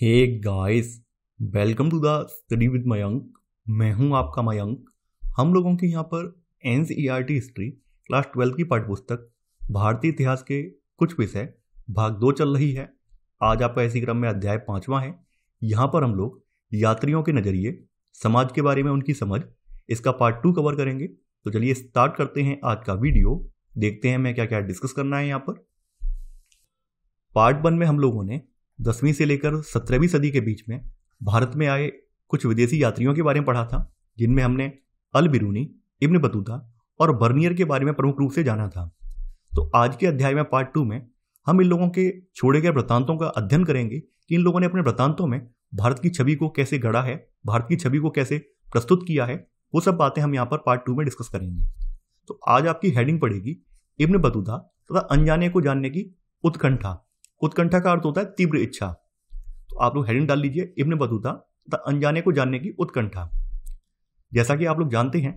hey guys welcome to the study with Mayank मैं हूं आपका मयंक हम लोगों के यहाँ पर N C history class twelve की पाठ्य पुस्तक भारतीय इतिहास के कुछ विषय भाग दो चल रही है आज आपका इसी क्रम में अध्याय पाँचवा है यहां पर हम लोग यात्रियों के नज़रिए समाज के बारे में उनकी समझ इसका पार्ट टू कवर करेंगे तो चलिए स्टार्ट करते हैं आज का वीडियो देखते हैं मैं क्या क्या डिस्कस करना है यहाँ पर पार्ट वन में हम लोगों ने दसवीं से लेकर सत्रहवीं सदी के बीच में भारत में आए कुछ विदेशी यात्रियों के बारे में पढ़ा था जिनमें हमने अल बिरूनी इब्न बतूता और बर्नियर के बारे में प्रमुख रूप से जाना था तो आज के अध्याय में पार्ट टू में हम इन लोगों के छोड़े गए वृत्तांतों का अध्ययन करेंगे कि इन लोगों ने अपने वृत्तांतों में भारत की छवि को कैसे गढ़ा है भारत की छवि को कैसे प्रस्तुत किया है वो सब बातें हम यहाँ पर पार्ट टू में डिस्कस करेंगे तो आज आपकी हेडिंग पड़ेगी इब्न बतूता तथा अनजाने को जानने की उत्कंठा उत्कंठा का अर्थ तो होता है तीव्र इच्छा तो आप लोग हेडिंग डाल लीजिए इब्न बतूता तथा अनजाने को जानने की उत्कंठा जैसा कि आप लोग जानते हैं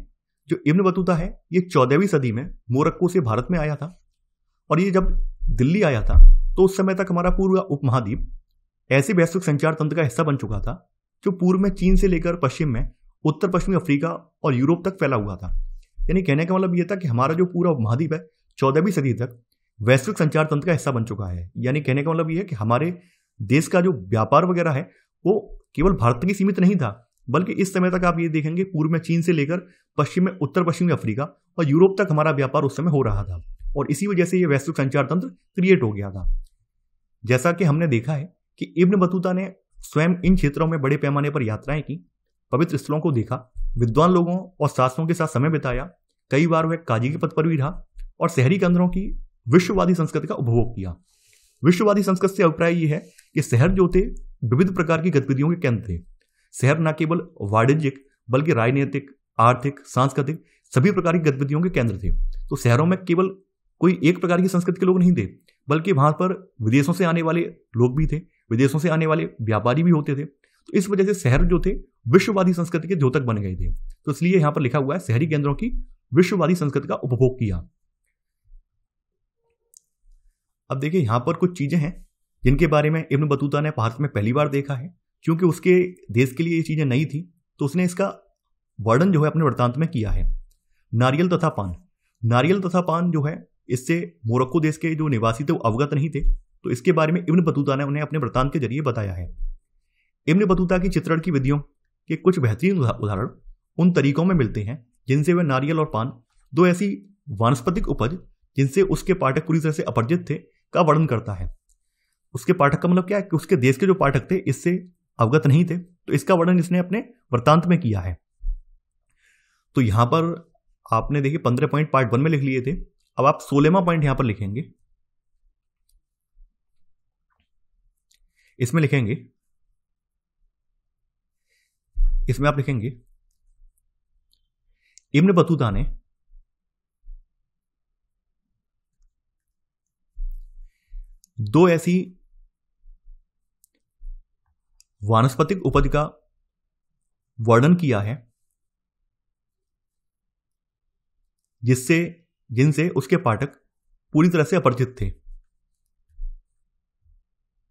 जो इब्न बतूता है ये चौदहवीं सदी में मोरक्को से भारत में आया था और ये जब दिल्ली आया था तो उस समय तक हमारा पूर्व उपमहाद्वीप ऐसे वैश्विक संचार तंत्र का हिस्सा बन चुका था जो पूर्व में चीन से लेकर पश्चिम में उत्तर पश्चिमी अफ्रीका और यूरोप तक फैला हुआ था यानी कहने का मतलब यह था कि हमारा जो पूरा महाद्वीप है चौदहवीं सदी तक वैश्विक संचार तंत्र का हिस्सा बन चुका है यानी कहने का मतलब यह है कि हमारे देश का जो व्यापार वगैरह है वो केवल भारत की सीमित नहीं था बल्कि इस समय तक आप ये देखेंगे पूर्व में चीन से लेकर पश्चिम में उत्तर पश्चिमी अफ्रीका और यूरोप तक हमारा व्यापार उस समय हो रहा था और इसी वजह से यह वैश्विक संचार तंत्र क्रिएट हो गया था जैसा कि हमने देखा है कि इब्न बतूता ने स्वयं इन क्षेत्रों में बड़े पैमाने पर यात्राएं की पवित्र स्थलों को देखा विद्वान लोगों और शास्त्रों के साथ समय बिताया कई बार वह काजी के पद पर भी रहा और शहरी केंद्रों की विश्ववादी संस्कृति का उपभोग किया विश्ववादी संस्कृति से अभिप्राय यह है कि शहर जो थे विविध प्रकार की गतिविधियों के केंद्र थे शहर न केवल वाणिज्यिक बल्कि राजनीतिक आर्थिक सांस्कृतिक सभी प्रकार की गतिविधियों के केंद्र थे तो शहरों में केवल कोई एक प्रकार की संस्कृति के लोग नहीं थे बल्कि वहां पर विदेशों से आने वाले लोग भी थे विदेशों से आने वाले व्यापारी भी होते थे तो इस वजह से शहर जो थे विश्ववादी संस्कृति के द्योतक बन गए थे तो इसलिए यहां पर लिखा हुआ है शहरी केंद्रों की विश्ववादी संस्कृति का उपभोग किया अब देखिए यहाँ पर कुछ चीज़ें हैं जिनके बारे में इब्न बतूता ने भारत में पहली बार देखा है क्योंकि उसके देश के लिए ये चीज़ें नई थी तो उसने इसका वर्णन जो है अपने वृत्तांत में किया है नारियल तथा पान नारियल तथा पान जो है इससे मोरक्को देश के जो निवासी थे वो अवगत नहीं थे तो इसके बारे में इब्न बतूता ने उन्हें अपने वृत्तांत के जरिए बताया है इब्न बतूता की चित्रण की विधियों के कुछ बेहतरीन उदाहरण उन तरीकों में मिलते हैं जिनसे वे नारियल और पान दो ऐसी वानस्पतिक उपज जिनसे उसके पाठक पूरी तरह से अपरिचित थे का वर्णन करता है उसके पाठक का मतलब क्या है कि उसके देश के जो पाठक थे इससे अवगत नहीं थे तो इसका वर्णन इसने अपने वृत्तांत में किया है तो यहां पर आपने देखिए पंद्रह पॉइंट पार्ट वन में लिख लिए थे अब आप सोलहवा पॉइंट यहां पर लिखेंगे इसमें लिखेंगे इसमें आप लिखेंगे इब्न बतूता ने दो ऐसी वानस्पतिक उपज का वर्णन किया है जिससे जिनसे उसके पाठक पूरी तरह से अपरिचित थे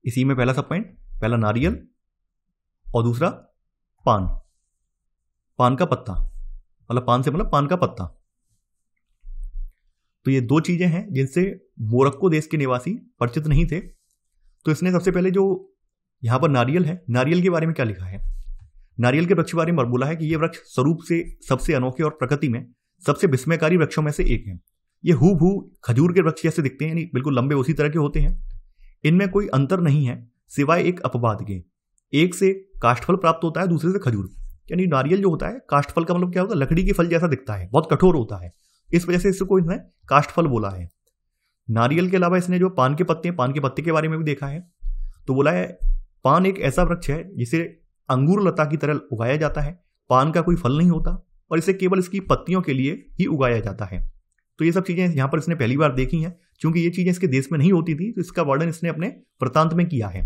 इसी में पहला सब पॉइंट पहला नारियल और दूसरा पान पान का पत्ता मतलब पान से मतलब पान का पत्ता तो ये दो चीज़ें हैं जिनसे मोरक्को देश के निवासी परिचित नहीं थे तो इसने सबसे पहले जो यहाँ पर नारियल है नारियल के बारे में क्या लिखा है नारियल के वृक्ष बारे में बोला है कि ये वृक्ष स्वरूप से सबसे अनोखे और प्रकृति में सबसे विस्मयकारी वृक्षों में से एक है ये हु भू खजूर के वृक्ष जैसे दिखते हैं यानी बिल्कुल लंबे उसी तरह के होते हैं इनमें कोई अंतर नहीं है सिवाय एक अपवाद के एक से काष्ठफल प्राप्त होता है दूसरे से खजूर यानी नारियल जो होता है काष्ठफल का मतलब क्या होता है लकड़ी के फल जैसा दिखता है बहुत कठोर होता है इस वजह से इसको इसने काष्ठफल बोला है नारियल के अलावा इसने जो पान के पत्ते पान के पत्ते के बारे में भी देखा है तो बोला है पान एक ऐसा वृक्ष है जिसे अंगूर लता की तरह उगाया जाता है पान का कोई फल नहीं होता और इसे केवल इसकी पत्तियों के लिए ही उगाया जाता है तो ये सब चीज़ें यहाँ पर इसने पहली बार देखी हैं क्योंकि ये चीज़ें इसके देश में नहीं होती थी तो इसका वर्णन इसने अपने वृतांत में किया है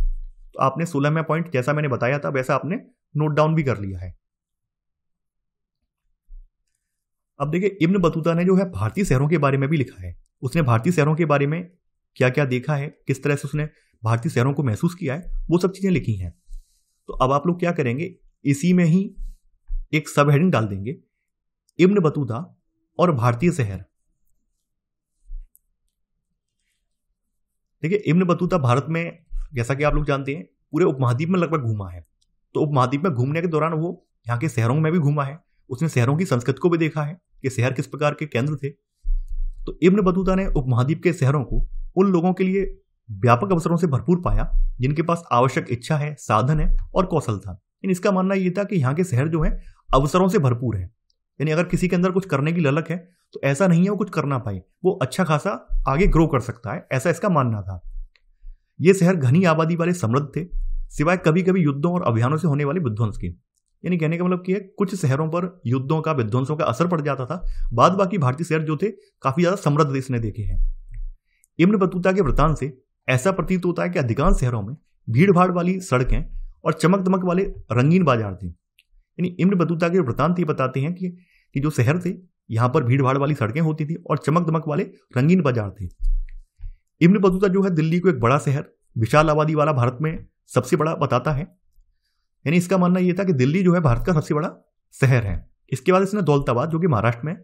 तो आपने सोलहवें पॉइंट जैसा मैंने बताया था वैसा आपने नोट डाउन भी कर लिया है अब देखिए इब्न बतूता ने जो है भारतीय शहरों के बारे में भी लिखा है उसने भारतीय शहरों के बारे में क्या क्या देखा है किस तरह से उसने भारतीय शहरों को महसूस किया है वो सब चीज़ें लिखी हैं तो अब आप लोग क्या करेंगे इसी में ही एक सब हेडिंग डाल देंगे इब्न बतूता और भारतीय शहर देखिए इब्न बतूता भारत में जैसा कि आप लोग जानते हैं पूरे उपमहाद्वीप में लगभग घूमा है तो उपमहाद्वीप में घूमने के दौरान वो यहाँ के शहरों में भी घूमा है उसने शहरों की संस्कृति को भी देखा है कि शहर किस प्रकार के केंद्र थे तो इब्न बतूता ने उपमहाद्वीप के शहरों को उन लोगों के लिए व्यापक अवसरों से भरपूर पाया जिनके पास आवश्यक इच्छा है साधन है और कौशल था यानी इसका मानना यह था कि यहाँ के शहर जो है अवसरों से भरपूर है यानी अगर किसी के अंदर कुछ करने की ललक है तो ऐसा नहीं है वो कुछ करना पाए वो अच्छा खासा आगे ग्रो कर सकता है ऐसा इसका मानना था ये शहर घनी आबादी वाले समृद्ध थे सिवाय कभी कभी युद्धों और अभियानों से होने वाले विध्वंस के यानी कहने का मतलब कि कुछ शहरों पर युद्धों का विध्वंसों का असर पड़ जाता था बाद बाकी भारतीय शहर जो थे काफ़ी ज़्यादा समृद्ध देश ने देखे हैं इम्न बतूता के वृतान से ऐसा प्रतीत होता है कि अधिकांश शहरों में भीड़ भाड़ वाली सड़कें और चमक दमक वाले रंगीन बाजार थे यानी इम्न बतूता के वृतांत ये बताते हैं कि, कि जो शहर थे यहाँ पर भीड़ भाड़ वाली सड़कें होती थी और चमक दमक वाले रंगीन बाजार थे इम्न बतूता जो है दिल्ली को एक बड़ा शहर विशाल आबादी वाला भारत में सबसे बड़ा बताता है यानी इसका मानना यह था कि दिल्ली जो है भारत का सबसे बड़ा शहर है इसके बाद इसने दौलताबाद जो कि महाराष्ट्र में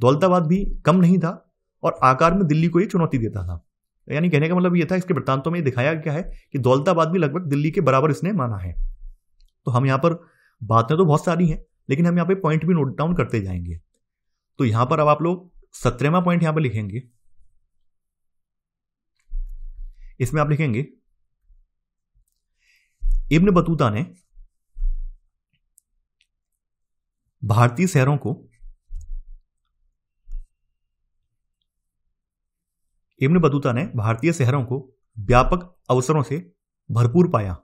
दौलताबाद भी कम नहीं था और आकार में दिल्ली को ही चुनौती देता था यानी कहने का मतलब यह था इसके वृत्तांतों में दिखाया गया है कि दौलताबाद भी लगभग दिल्ली के बराबर इसने माना है तो हम यहाँ पर बातें तो बहुत सारी हैं लेकिन हम यहाँ पे पॉइंट भी नोट डाउन करते जाएंगे तो यहां पर अब आप लोग सत्रहवा पॉइंट यहां पर लिखेंगे इसमें आप लिखेंगे इब्न बतूता ने भारतीय शहरों को इब्न बतूता ने भारतीय शहरों को व्यापक अवसरों से भरपूर पाया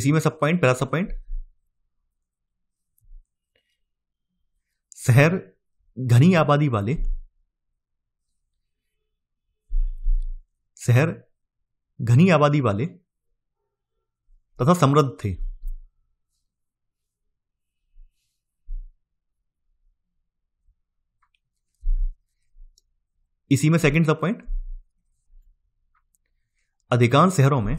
इसी में सब पॉइंट पहला सब पॉइंट शहर घनी आबादी वाले शहर घनी आबादी वाले तथा समृद्ध थे इसी में सेकंड सब पॉइंट अधिकांश शहरों में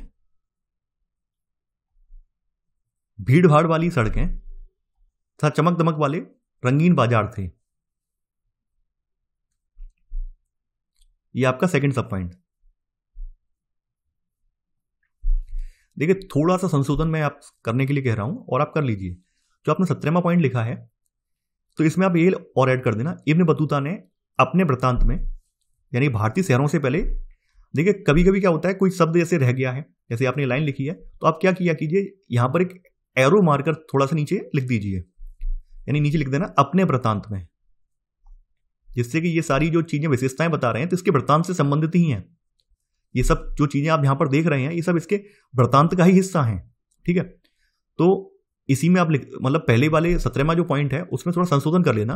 भीड़ भाड़ वाली सड़कें तथा चमक दमक वाले रंगीन बाजार थे ये आपका सेकंड सब पॉइंट देखिए थोड़ा सा संशोधन मैं आप करने के लिए कह रहा हूँ और आप कर लीजिए जो आपने सत्रहवा पॉइंट लिखा है तो इसमें आप ये और ऐड कर देना इब्न बतूता ने अपने वृत्तांत में यानी भारतीय शहरों से पहले देखिए कभी कभी क्या होता है कोई शब्द जैसे रह गया है जैसे आपने लाइन लिखी है तो आप क्या किया कीजिए यहाँ पर एक एरो मारकर थोड़ा सा नीचे लिख दीजिए यानी नीचे लिख देना अपने वृत्तांत में जिससे कि ये सारी जो चीज़ें विशेषताएं बता रहे हैं तो इसके वृत्तांत से संबंधित ही हैं ये सब जो चीज़ें आप यहां पर देख रहे हैं ये सब इसके वृतांत का ही हिस्सा है ठीक है तो इसी में आप मतलब पहले वाले सत्रहवा जो पॉइंट है उसमें थोड़ा संशोधन कर लेना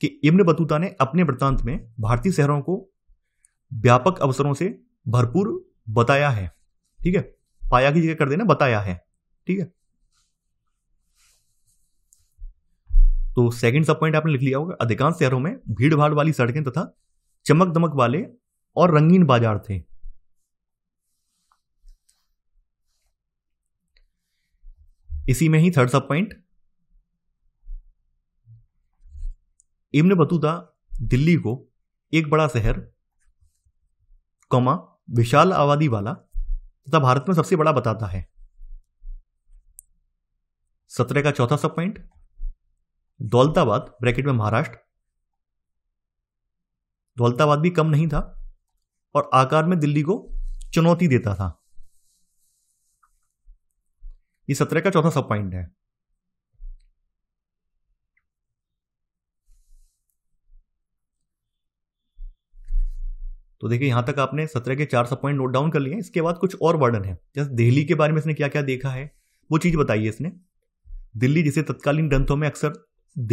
कि इम्न बतूता ने अपने वृतांत में भारतीय शहरों को व्यापक अवसरों से भरपूर बताया है ठीक है पाया की जगह कर देना बताया है ठीक है तो सेकंड सब पॉइंट आपने लिख लिया होगा अधिकांश शहरों में भीड़ भाड़ वाली सड़कें तथा चमक दमक वाले और रंगीन बाजार थे इसी में ही थर्ड सब पॉइंट इब्न बतूता दिल्ली को एक बड़ा शहर कौमा विशाल आबादी वाला तथा भारत में सबसे बड़ा बताता है सत्रह का चौथा सब पॉइंट दौलताबाद ब्रैकेट में महाराष्ट्र दौलताबाद भी कम नहीं था और आकार में दिल्ली को चुनौती देता था ये सत्रह का चौथा सब पॉइंट है तो देखिए यहां तक आपने सत्रह के चार सब पॉइंट नोट डाउन कर लिए इसके बाद कुछ और वर्णन है जैसे दिल्ली के बारे में इसने क्या क्या देखा है वो चीज बताइए इसने दिल्ली जिसे तत्कालीन ग्रंथों में अक्सर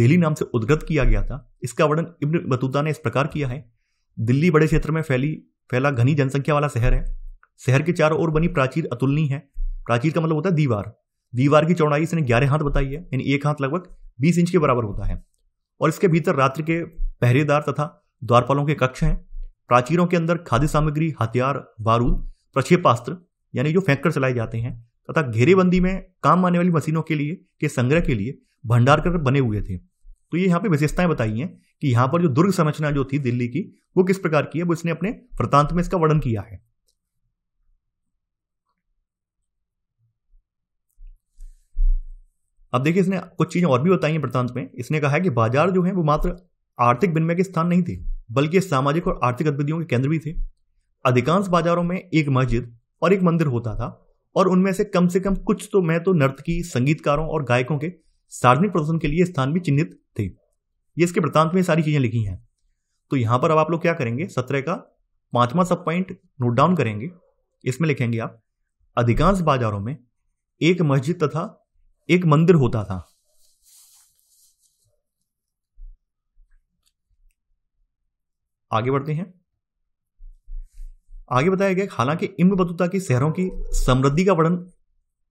दिल्ली नाम से उद्गत किया गया था इसका वर्णन इब्न बतूता ने इस प्रकार किया है दिल्ली बड़े क्षेत्र में फैली पहला घनी जनसंख्या वाला शहर है शहर के चारों ओर बनी प्राचीर अतुलनीय है प्राचीर का मतलब होता है दीवार दीवार की चौड़ाई इसने ग्यारह हाथ बताई है यानी एक हाथ लगभग बीस इंच के बराबर होता है और इसके भीतर रात्रि के पहरेदार तथा द्वारपालों के कक्ष हैं प्राचीरों के अंदर खाद्य सामग्री हथियार बारूद प्रक्षेपास्त्र यानी जो फेंककर चलाए जाते हैं तथा घेरेबंदी में काम आने वाली मशीनों के लिए के संग्रह के लिए भंडार कर बने हुए थे तो ये यहाँ पे विशेषताएं बताई हैं कि यहाँ पर जो दुर्ग संरचना जो थी दिल्ली की वो किस प्रकार की है वो इसने अपने वृतांत में इसका वर्णन किया है अब देखिए इसने कुछ चीजें और भी बताई हैं वृतांत में इसने कहा है कि बाजार जो है वो मात्र आर्थिक विनिमय के स्थान नहीं थे बल्कि सामाजिक और आर्थिक गतिविधियों के केंद्र भी थे अधिकांश बाजारों में एक मस्जिद और एक मंदिर होता था और उनमें से कम से कम कुछ तो मैं तो नर्तकी संगीतकारों और गायकों के सार्वजनिक प्रदर्शन के लिए स्थान भी चिन्हित ये इसके वृत्तांत में सारी चीज़ें लिखी हैं तो यहां पर अब आप लोग क्या करेंगे सत्रह का पांचवा सब पॉइंट नोट डाउन करेंगे इसमें लिखेंगे आप अधिकांश बाजारों में एक मस्जिद तथा एक मंदिर होता था आगे बढ़ते हैं आगे बताया गया हालांकि इम्न बतूता के शहरों की समृद्धि का वर्णन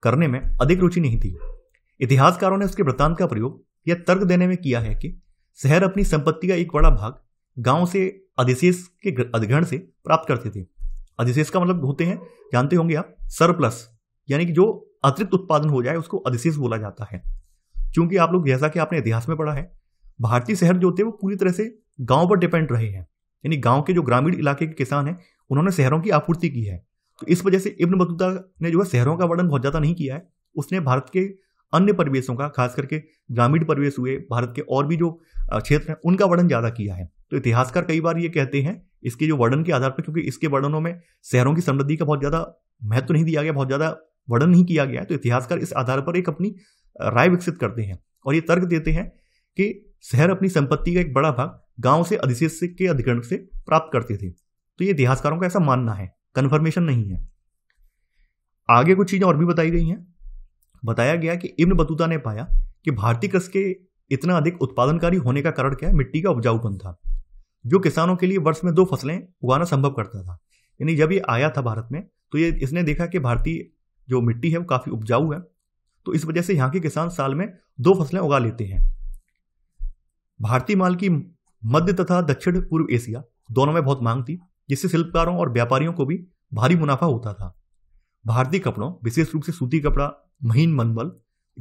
करने में अधिक रुचि नहीं थी इतिहासकारों ने उसके वृत्तांत का प्रयोग यह तर्क देने में किया है कि शहर अपनी संपत्ति का एक बड़ा भाग गांव से अधिशेष के अधिग्रहण से प्राप्त करते थे अधिशेष का मतलब होते हैं जानते होंगे आप सरप्लस यानी कि जो अतिरिक्त उत्पादन हो जाए उसको अधिशेष बोला जाता है क्योंकि आप लोग जैसा कि आपने इतिहास में पढ़ा है भारतीय शहर जो थे वो पूरी तरह से गाँव पर डिपेंड रहे हैं यानी गाँव के जो ग्रामीण इलाके के किसान हैं उन्होंने शहरों की आपूर्ति की है तो इस वजह से इब्न बतूता ने जो है शहरों का वर्णन बहुत ज़्यादा नहीं किया है उसने भारत के अन्य परिवेशों का खास करके ग्रामीण परिवेश हुए भारत के और भी जो क्षेत्र हैं उनका वर्णन ज़्यादा किया है तो इतिहासकार कई बार ये कहते हैं इसके जो वर्णन के आधार पर क्योंकि इसके वर्णनों में शहरों की समृद्धि का बहुत ज़्यादा महत्व तो नहीं दिया गया बहुत ज़्यादा वर्णन नहीं किया गया तो इतिहासकार इस आधार पर एक अपनी राय विकसित करते हैं और ये तर्क देते हैं कि शहर अपनी संपत्ति का एक बड़ा भाग गांव से अधिशेष के अधिकरण से प्राप्त करते थे तो ये इतिहासकारों का ऐसा मानना है कन्फर्मेशन नहीं है आगे कुछ चीज़ें और भी बताई गई हैं बताया गया कि इब्न बतूता ने पाया कि भारतीय कृषि के इतना अधिक उत्पादनकारी होने का कारण क्या है मिट्टी का उपजाऊपन था जो किसानों के लिए वर्ष में दो फसलें उगाना संभव करता था यानी जब ये आया था भारत में तो ये इसने देखा कि भारतीय जो मिट्टी है वो काफ़ी उपजाऊ है तो इस वजह से यहाँ के किसान साल में दो फसलें उगा लेते हैं भारतीय माल की मध्य तथा दक्षिण पूर्व एशिया दोनों में बहुत मांग थी जिससे शिल्पकारों और व्यापारियों को भी भारी मुनाफा होता था भारतीय कपड़ों विशेष रूप से सूती कपड़ा महीन मनबल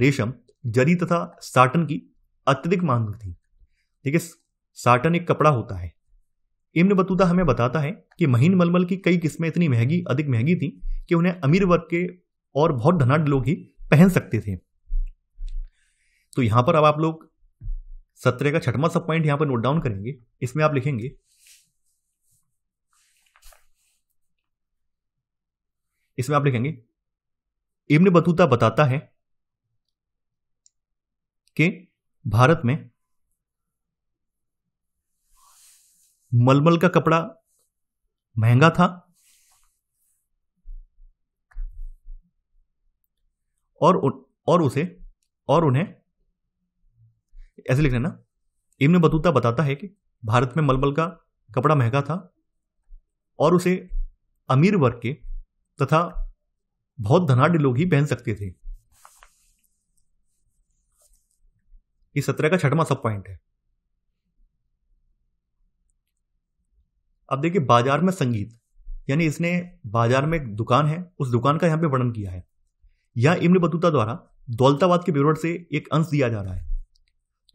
रेशम जरी तथा साटन की अत्यधिक मांग थी देखिए साटन एक कपड़ा होता है इम्न बतूता हमें बताता है कि महीन मलमल की कई किस्में इतनी महंगी अधिक महंगी थी कि उन्हें अमीर वर्ग के और बहुत धनाढ़ लोग ही पहन सकते थे तो यहां पर अब आप लोग सत्रह का छठवा सब पॉइंट यहां पर नोट डाउन करेंगे इसमें आप लिखेंगे इसमें आप लिखेंगे इब्न बतूता बताता है कि भारत में मलमल का कपड़ा महंगा था और और उसे और उन्हें ऐसे लिख ना इब्न बतूता बताता है कि भारत में मलमल का कपड़ा महंगा था और उसे अमीर वर्ग के तथा बहुत धनाढ़ लोग ही पहन सकते थे ये सत्रह का छठवां सब पॉइंट है अब देखिए बाजार में संगीत यानी इसने बाजार में एक दुकान है उस दुकान का यहां पे वर्णन किया है यह इम्न बतूता द्वारा दौलताबाद के विवरण से एक अंश दिया जा रहा है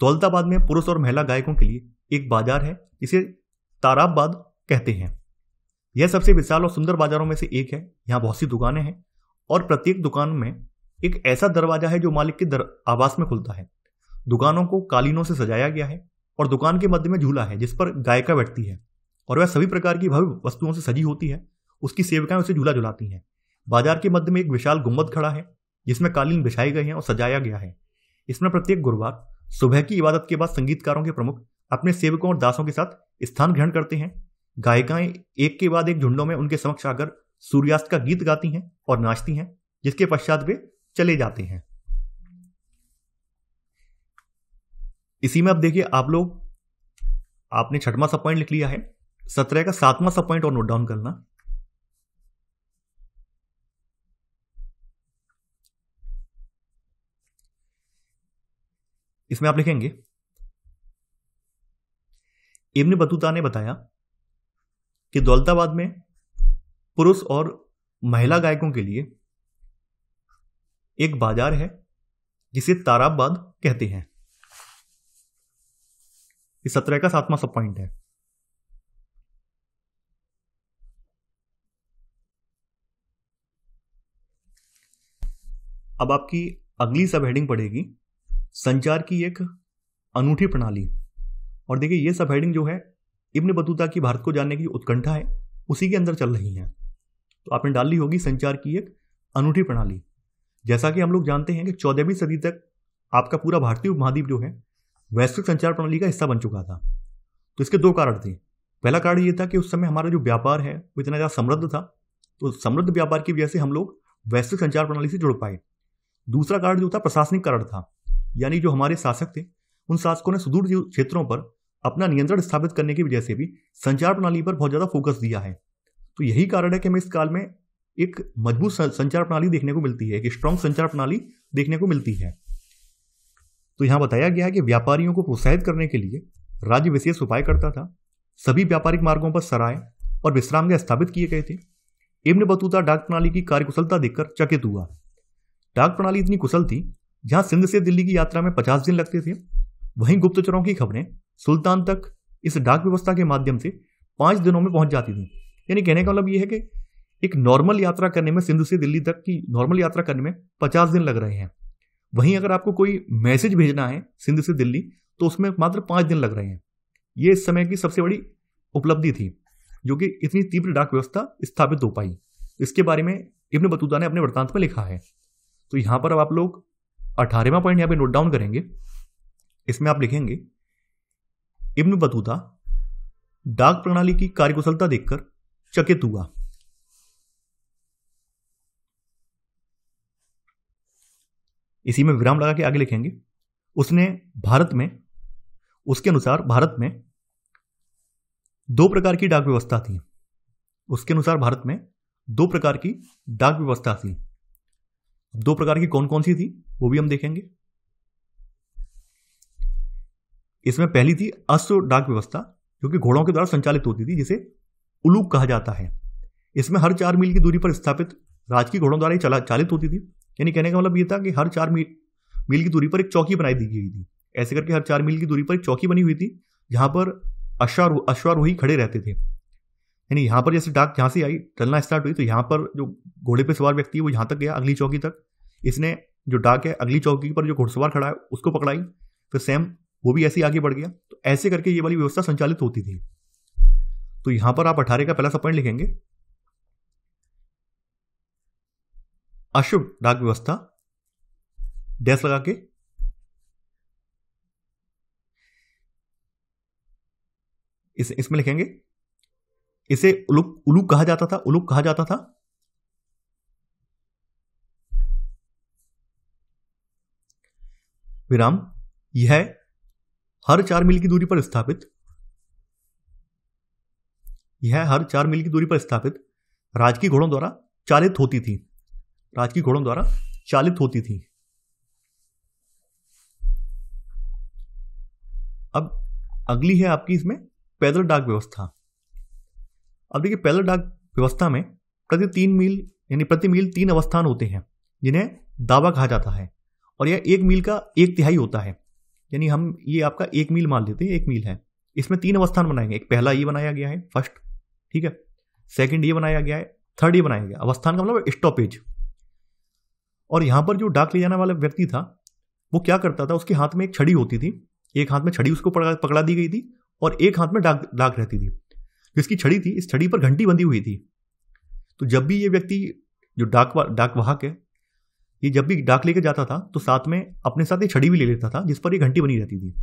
दौलताबाद में पुरुष और महिला गायकों के लिए एक बाजार है इसे ताराबाद कहते हैं यह सबसे विशाल और सुंदर बाजारों में से एक है यहाँ बहुत सी दुकानें हैं और प्रत्येक दुकान में एक ऐसा दरवाजा है जो मालिक के दर आवास में खुलता है दुकानों को कालीनों से सजाया गया है और दुकान के मध्य में झूला है जिस पर गायिका बैठती है और वह सभी प्रकार की भव्य वस्तुओं से सजी होती है उसकी सेविकाएं उसे झूला झुलाती हैं बाजार के मध्य में एक विशाल गुम्बद खड़ा है जिसमें कालीन बिछाए गए हैं और सजाया गया है इसमें प्रत्येक गुरुवार सुबह की इबादत के बाद संगीतकारों के प्रमुख अपने सेवकों और दासों के साथ स्थान ग्रहण करते हैं गायिकाएं एक के बाद एक झुंडों में उनके समक्ष आकर सूर्यास्त का गीत गाती हैं और नाचती हैं जिसके पश्चात वे चले जाते हैं इसी में अब देखिए आप लोग आपने छठवां सब पॉइंट लिख लिया है सत्रह का सातवां सब पॉइंट और नोट डाउन करना इसमें आप लिखेंगे इब्न बतूता ने बताया कि दौलताबाद में पुरुष और महिला गायकों के लिए एक बाजार है जिसे ताराबाद कहते हैं इस सत्रह का सातवां सब पॉइंट है अब आपकी अगली सब हेडिंग पड़ेगी संचार की एक अनूठी प्रणाली और देखिए यह सब हेडिंग जो है इब्न बतूता की भारत को जानने की उत्कंठा है उसी के अंदर चल रही हैं तो आपने डाल ली होगी संचार की एक अनूठी प्रणाली जैसा कि हम लोग जानते हैं कि चौदहवीं सदी तक आपका पूरा भारतीय उपमहाद्वीप जो है वैश्विक संचार प्रणाली का हिस्सा बन चुका था तो इसके दो कारण थे पहला कारण ये था कि उस समय हमारा जो व्यापार है वो इतना ज़्यादा समृद्ध था तो समृद्ध व्यापार की वजह से हम लोग वैश्विक संचार प्रणाली से जुड़ पाए दूसरा कारण जो था प्रशासनिक कारण था यानी जो हमारे शासक थे उन शासकों ने सुदूर क्षेत्रों पर अपना नियंत्रण स्थापित करने की वजह से भी संचार प्रणाली पर बहुत ज़्यादा फोकस दिया है तो यही कारण है कि हमें इस काल में एक मजबूत संचार प्रणाली देखने को मिलती है एक स्ट्रांग संचार प्रणाली देखने को मिलती है तो यहाँ बताया गया है कि व्यापारियों को प्रोत्साहित करने के लिए राज्य विशेष उपाय करता था सभी व्यापारिक मार्गों पर सराय और विश्राम गृह स्थापित किए गए थे इब्न बतूता डाक प्रणाली की कार्यकुशलता देखकर चकित हुआ डाक प्रणाली इतनी कुशल थी जहां सिंध से दिल्ली की यात्रा में पचास दिन लगते थे वहीं गुप्तचरों की खबरें सुल्तान तक इस डाक व्यवस्था के माध्यम से पाँच दिनों में पहुंच जाती थी यानी कहने का मतलब ये है कि एक नॉर्मल यात्रा करने में सिंधु से दिल्ली तक की नॉर्मल यात्रा करने में पचास दिन लग रहे हैं वहीं अगर आपको कोई मैसेज भेजना है सिंधु से दिल्ली तो उसमें मात्र पाँच दिन लग रहे हैं ये इस समय की सबसे बड़ी उपलब्धि थी जो कि इतनी तीव्र डाक व्यवस्था स्थापित हो पाई इसके बारे में इब्न बतूता ने अपने वृत्तांत में लिखा है तो यहाँ पर अब आप लोग अठारहवा पॉइंट यहाँ पे नोट डाउन करेंगे इसमें आप लिखेंगे इब्न बतूता डाक प्रणाली की कार्यकुशलता देखकर चकित हुआ इसी में विराम लगा के आगे लिखेंगे उसने भारत में उसके अनुसार भारत में दो प्रकार की डाक व्यवस्था थी उसके अनुसार भारत में दो प्रकार की डाक व्यवस्था थी दो प्रकार की कौन कौन सी थी वो भी हम देखेंगे इसमें पहली थी अश्व डाक व्यवस्था जो कि घोड़ों के द्वारा संचालित होती थी जिसे उलूक कहा जाता है इसमें हर चार मील की दूरी पर स्थापित राजकीय घोड़ों द्वारा ही चला चालित होती थी यानी कहने का मतलब यह था कि हर चार मील मील की दूरी पर एक चौकी बनाई दी गई थी ऐसे करके हर चार मील की दूरी पर एक चौकी बनी हुई थी जहां पर अश्वारो अश्वारोही खड़े रहते थे यानी यहां पर जैसे डाक जहां से आई चलना स्टार्ट हुई तो यहां पर जो घोड़े पर सवार व्यक्ति है वो यहां तक गया अगली चौकी तक इसने जो डाक है अगली चौकी पर जो घुड़सवार खड़ा है उसको पकड़ाई फिर सेम वो भी ऐसे ही आगे बढ़ गया तो ऐसे करके ये वाली व्यवस्था संचालित होती थी तो यहां पर आप अठारह का पहला सा पॉइंट लिखेंगे अशुभ डाक व्यवस्था डैस लगा के इस इसमें लिखेंगे इसे उलुक उलुक कहा जाता था उलुक कहा जाता था विराम यह हर चार मील की दूरी पर स्थापित यह हर चार मील की दूरी पर स्थापित राजकीय घोड़ों द्वारा चालित होती थी राजकीय घोड़ों द्वारा चालित होती थी अब अगली है आपकी इसमें पैदल डाक व्यवस्था अब देखिए पैदल डाक व्यवस्था में प्रति तीन मील यानी प्रति मील तीन अवस्थान होते हैं जिन्हें दावा कहा जाता है और यह एक मील का एक तिहाई होता है यानी हम ये आपका एक मील मान लेते हैं एक मील है इसमें तीन अवस्थान बनाएंगे एक पहला ये बनाया गया है फर्स्ट ठीक है सेकंड ये बनाया गया है थर्ड ये बनाया गया अवस्थान का मतलब स्टॉपेज और यहाँ पर जो डाक ले जाने वाला व्यक्ति था वो क्या करता था उसके हाथ में एक छड़ी होती थी एक हाथ में छड़ी उसको पकड़ा दी गई थी और एक हाथ में डाक डाक रहती थी जिसकी छड़ी थी इस छड़ी पर घंटी बंधी हुई थी तो जब भी ये व्यक्ति जो डाक डाक वाहक है ये जब भी डाक लेके जाता था तो साथ में अपने साथ ये छड़ी भी ले लेता था जिस पर ये घंटी बनी रहती थी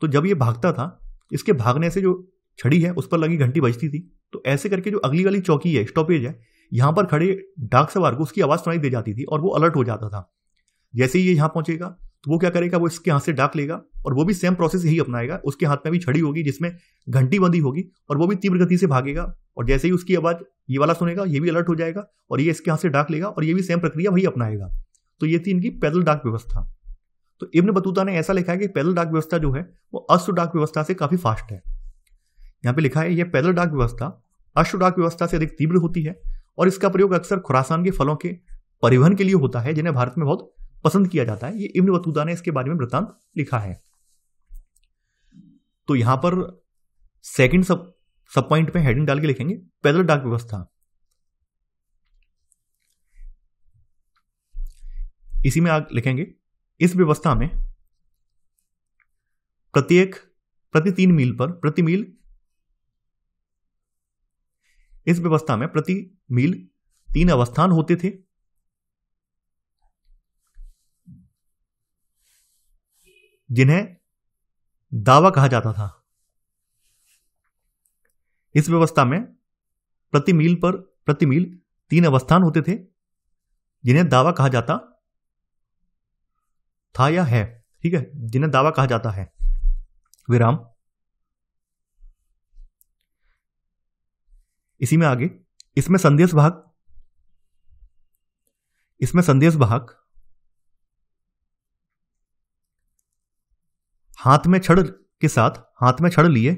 तो जब ये भागता था इसके भागने से जो छड़ी है उस पर लगी घंटी बजती थी तो ऐसे करके जो अगली वाली चौकी है स्टॉपेज है यहाँ पर खड़े डाक सवार को उसकी आवाज़ सुनाई दे जाती थी और वो अलर्ट हो जाता था जैसे ही ये यहाँ पहुँचेगा तो वो क्या करेगा वो इसके हाथ से डाक लेगा और वो भी सेम प्रोसेस यही अपनाएगा उसके हाथ में भी छड़ी होगी जिसमें घंटी बंदी होगी और वो भी तीव्र गति से भागेगा और जैसे ही उसकी आवाज ये वाला सुनेगा ये भी अलर्ट हो जाएगा और ये इसके हाथ से डाक लेगा और ये भी सेम प्रक्रिया वही अपनाएगा तो ये थी इनकी पैदल डाक व्यवस्था तो इब्न बतूता ने ऐसा लिखा है कि पैदल डाक व्यवस्था जो है वो अश्व डाक व्यवस्था से काफी फास्ट है यहाँ पे लिखा है यह पैदल डाक व्यवस्था अश्व डाक व्यवस्था से अधिक तीव्र होती है और इसका प्रयोग अक्सर खुरासान के फलों के परिवहन के लिए होता है जिन्हें भारत में बहुत पसंद किया जाता है ये इब्न बतूदा ने इसके बारे में वृत्तांत लिखा है तो यहां पर सेकंड सब सब पॉइंट में हेडिंग डाल के लिखेंगे पैदल डाक व्यवस्था इसी में आग लिखेंगे इस व्यवस्था में प्रत्येक प्रति तीन मील पर प्रति मील इस व्यवस्था में प्रति मील तीन अवस्थान होते थे जिन्हें दावा कहा जाता था इस व्यवस्था में प्रति मील पर प्रति मील तीन अवस्थान होते थे जिन्हें दावा कहा जाता था या है ठीक है जिन्हें दावा कहा जाता है विराम इसी में आगे इसमें संदेश भाग इसमें संदेश भाग हाथ में छड़ के साथ हाथ में छड़ लिए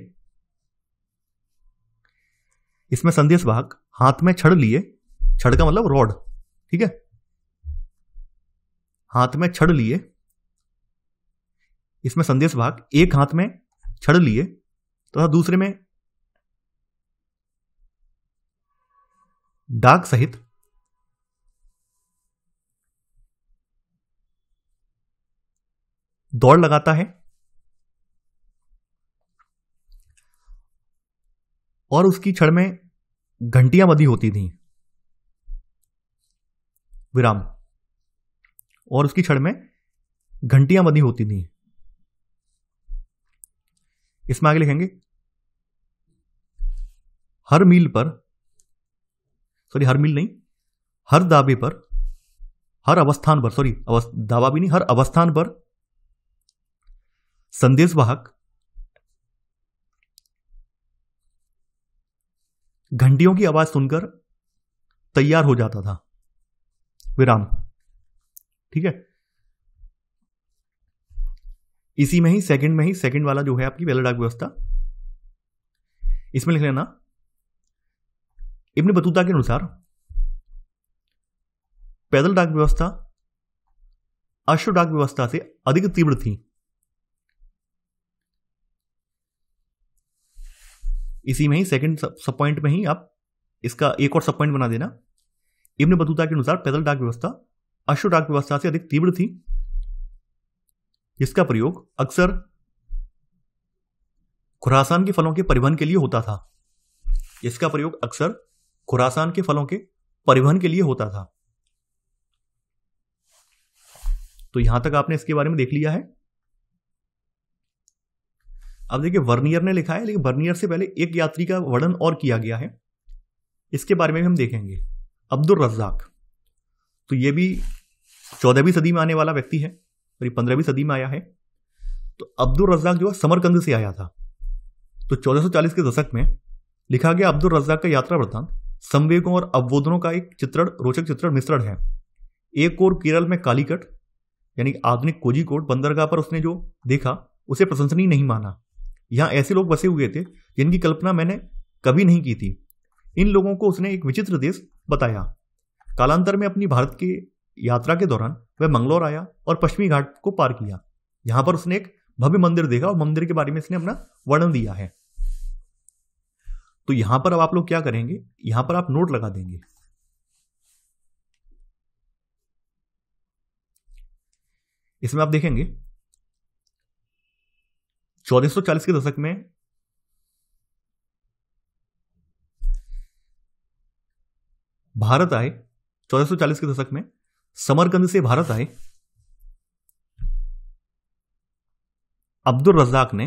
इसमें संदेश वाहक हाथ में छड़ लिए छड़ का मतलब रॉड ठीक है हाथ में छड़ लिए इसमें संदेश वाहक एक हाथ में छड़ लिए तथा तो दूसरे में डाक सहित दौड़ लगाता है और उसकी क्षण में घंटियां बदी होती थी विराम और उसकी क्षण में घंटियां बदी होती थी इसमें आगे लिखेंगे हर मील पर सॉरी हर मील नहीं हर दावे पर हर अवस्थान पर सॉरी दावा भी नहीं हर अवस्थान पर संदेशवाहक घंटियों की आवाज सुनकर तैयार हो जाता था विराम ठीक है इसी में ही सेकंड में ही सेकंड वाला जो है आपकी वेल डाक व्यवस्था इसमें लिख लेना इब्न बतूता के अनुसार पैदल डाक व्यवस्था अश्व डाक व्यवस्था से अधिक तीव्र थी इसी में ही सेकंड सब पॉइंट में ही आप इसका एक और सब पॉइंट बना देना इब्न बतूता के अनुसार पैदल डाक व्यवस्था अश्व डाक व्यवस्था से अधिक तीव्र थी जिसका प्रयोग अक्सर खुरासान के फलों के परिवहन के लिए होता था इसका प्रयोग अक्सर खुरासान के फलों के परिवहन के लिए होता था तो यहां तक आपने इसके बारे में देख लिया है अब देखिए वर्नियर ने लिखा है लेकिन वर्नियर से पहले एक यात्री का वर्णन और किया गया है इसके बारे में भी हम देखेंगे अब्दुल रज्जाक तो ये भी चौदहवीं सदी में आने वाला व्यक्ति है और ये पंद्रहवीं सदी में आया है तो अब्दुल रज्जाक जो है समरकंद से आया था तो 1440 के दशक में लिखा गया अब्दुल रज्जाक का यात्रा वृत्तांत संवेगों और अवबोधनों का एक चित्रण रोचक चित्रण मिश्रण है एक और केरल में कालीकट यानी आधुनिक कोजीकोट बंदरगाह पर उसने जो देखा उसे प्रशंसनीय नहीं माना यहाँ ऐसे लोग बसे हुए थे जिनकी कल्पना मैंने कभी नहीं की थी इन लोगों को उसने एक विचित्र देश बताया कालांतर में अपनी भारत की यात्रा के दौरान वह मंगलौर आया और पश्चिमी घाट को पार किया यहाँ पर उसने एक भव्य मंदिर देखा और मंदिर के बारे में इसने अपना वर्णन दिया है तो यहां पर अब आप लोग क्या करेंगे यहां पर आप नोट लगा देंगे इसमें आप देखेंगे 1440 के दशक में भारत आए 1440 के दशक में समरकंद से भारत आए अब्दुल रजाक ने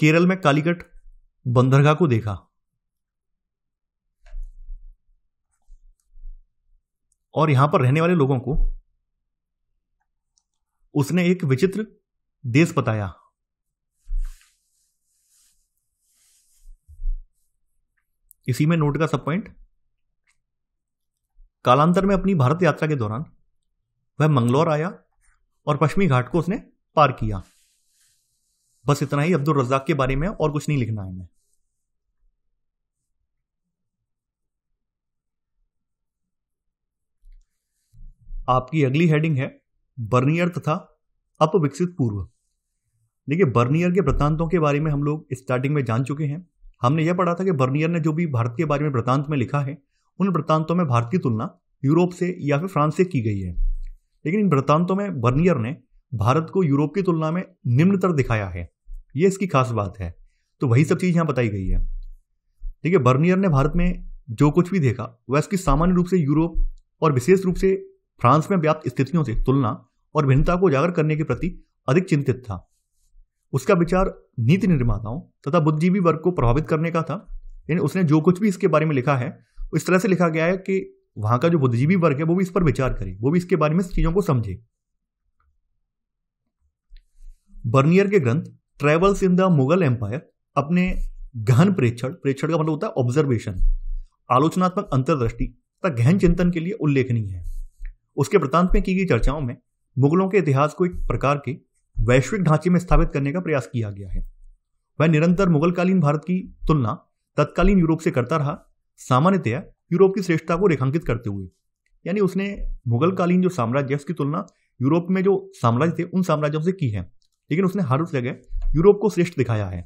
केरल में कालीकट बंदरगाह को देखा और यहां पर रहने वाले लोगों को उसने एक विचित्र देश बताया इसी में नोट का सब पॉइंट कालांतर में अपनी भारत यात्रा के दौरान वह मंगलौर आया और पश्चिमी घाट को उसने पार किया बस इतना ही अब्दुल रज्जाक के बारे में और कुछ नहीं लिखना है मैं आपकी अगली हेडिंग है बर्नियर तथा अपविकसित पूर्व देखिए बर्नियर के वृत्तांतों के बारे में हम लोग स्टार्टिंग में जान चुके हैं हमने यह पढ़ा था कि बर्नियर ने जो भी भारत के बारे में वृत्तांत में लिखा है उन वृत्तांतों में भारत की तुलना यूरोप से या फिर फ्रांस से की गई है लेकिन इन वृत्तांतों में बर्नियर ने भारत को यूरोप की तुलना में निम्नतर दिखाया है ये इसकी खास बात है तो वही सब चीज़ यहाँ बताई गई है देखिए बर्नियर ने भारत में जो कुछ भी देखा वह इसकी सामान्य रूप से यूरोप और विशेष रूप से फ्रांस में व्याप्त स्थितियों से तुलना और भिन्नता को उजागर करने के प्रति अधिक चिंतित था उसका विचार नीति निर्माताओं तथा बुद्धिजीवी वर्ग को प्रभावित करने का था यानी उसने जो कुछ भी इसके बारे में लिखा है इस तरह से लिखा गया है कि वहां का जो बुद्धिजीवी वर्ग है वो भी इस पर विचार करे वो भी इसके बारे में चीज़ों को समझे बर्नियर के ग्रंथ travels in the Mughal empire अपने गहन प्रेक्षण प्रेक्षण का मतलब होता है ऑब्जर्वेशन आलोचनात्मक अंतर्दृष्टि तथा गहन चिंतन के लिए उल्लेखनीय है उसके वृतांत में की गई चर्चाओं में मुगलों के इतिहास को एक प्रकार के वैश्विक ढांचे में स्थापित करने का प्रयास किया गया है वह निरंतर मुगलकालीन भारत की तुलना तत्कालीन यूरोप से करता रहा सामान्यतया यूरोप की श्रेष्ठता को रेखांकित करते हुए यानी उसने मुगलकालीन जो साम्राज्य उसकी तुलना यूरोप में जो साम्राज्य थे उन साम्राज्यों से की है लेकिन उसने हर उस जगह यूरोप को श्रेष्ठ दिखाया है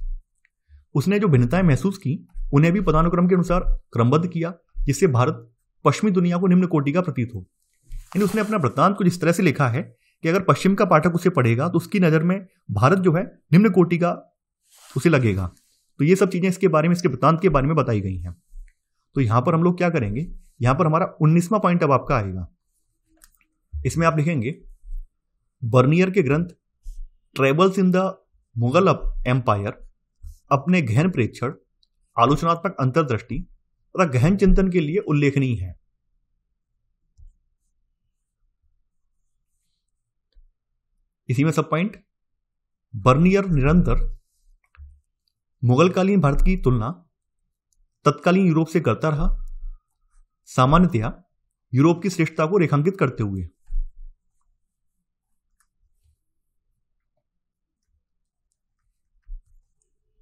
उसने जो भिन्नताएं महसूस की उन्हें भी पदानुक्रम के अनुसार क्रमबद्ध किया जिससे भारत पश्चिमी दुनिया को निम्न कोटि का प्रतीत हो यानी उसने अपना वृत्तांत कुछ इस तरह से लिखा है कि अगर पश्चिम का पाठक उसे पढ़ेगा तो उसकी नज़र में भारत जो है निम्न कोटि का उसे लगेगा तो ये सब चीज़ें इसके बारे में इसके वृत्तांत के बारे में बताई गई हैं तो यहाँ पर हम लोग क्या करेंगे यहाँ पर हमारा उन्नीसवा पॉइंट अब आपका आएगा इसमें आप लिखेंगे बर्नियर के ग्रंथ travels in the Mughal empire अपने गहन प्रेक्षण आलोचनात्मक अंतर्दृष्टि तथा गहन चिंतन के लिए उल्लेखनीय है इसी में सब पॉइंट बर्नियर निरंतर मुगलकालीन भारत की तुलना तत्कालीन यूरोप से करता रहा सामान्यतया यूरोप की श्रेष्ठता को रेखांकित करते हुए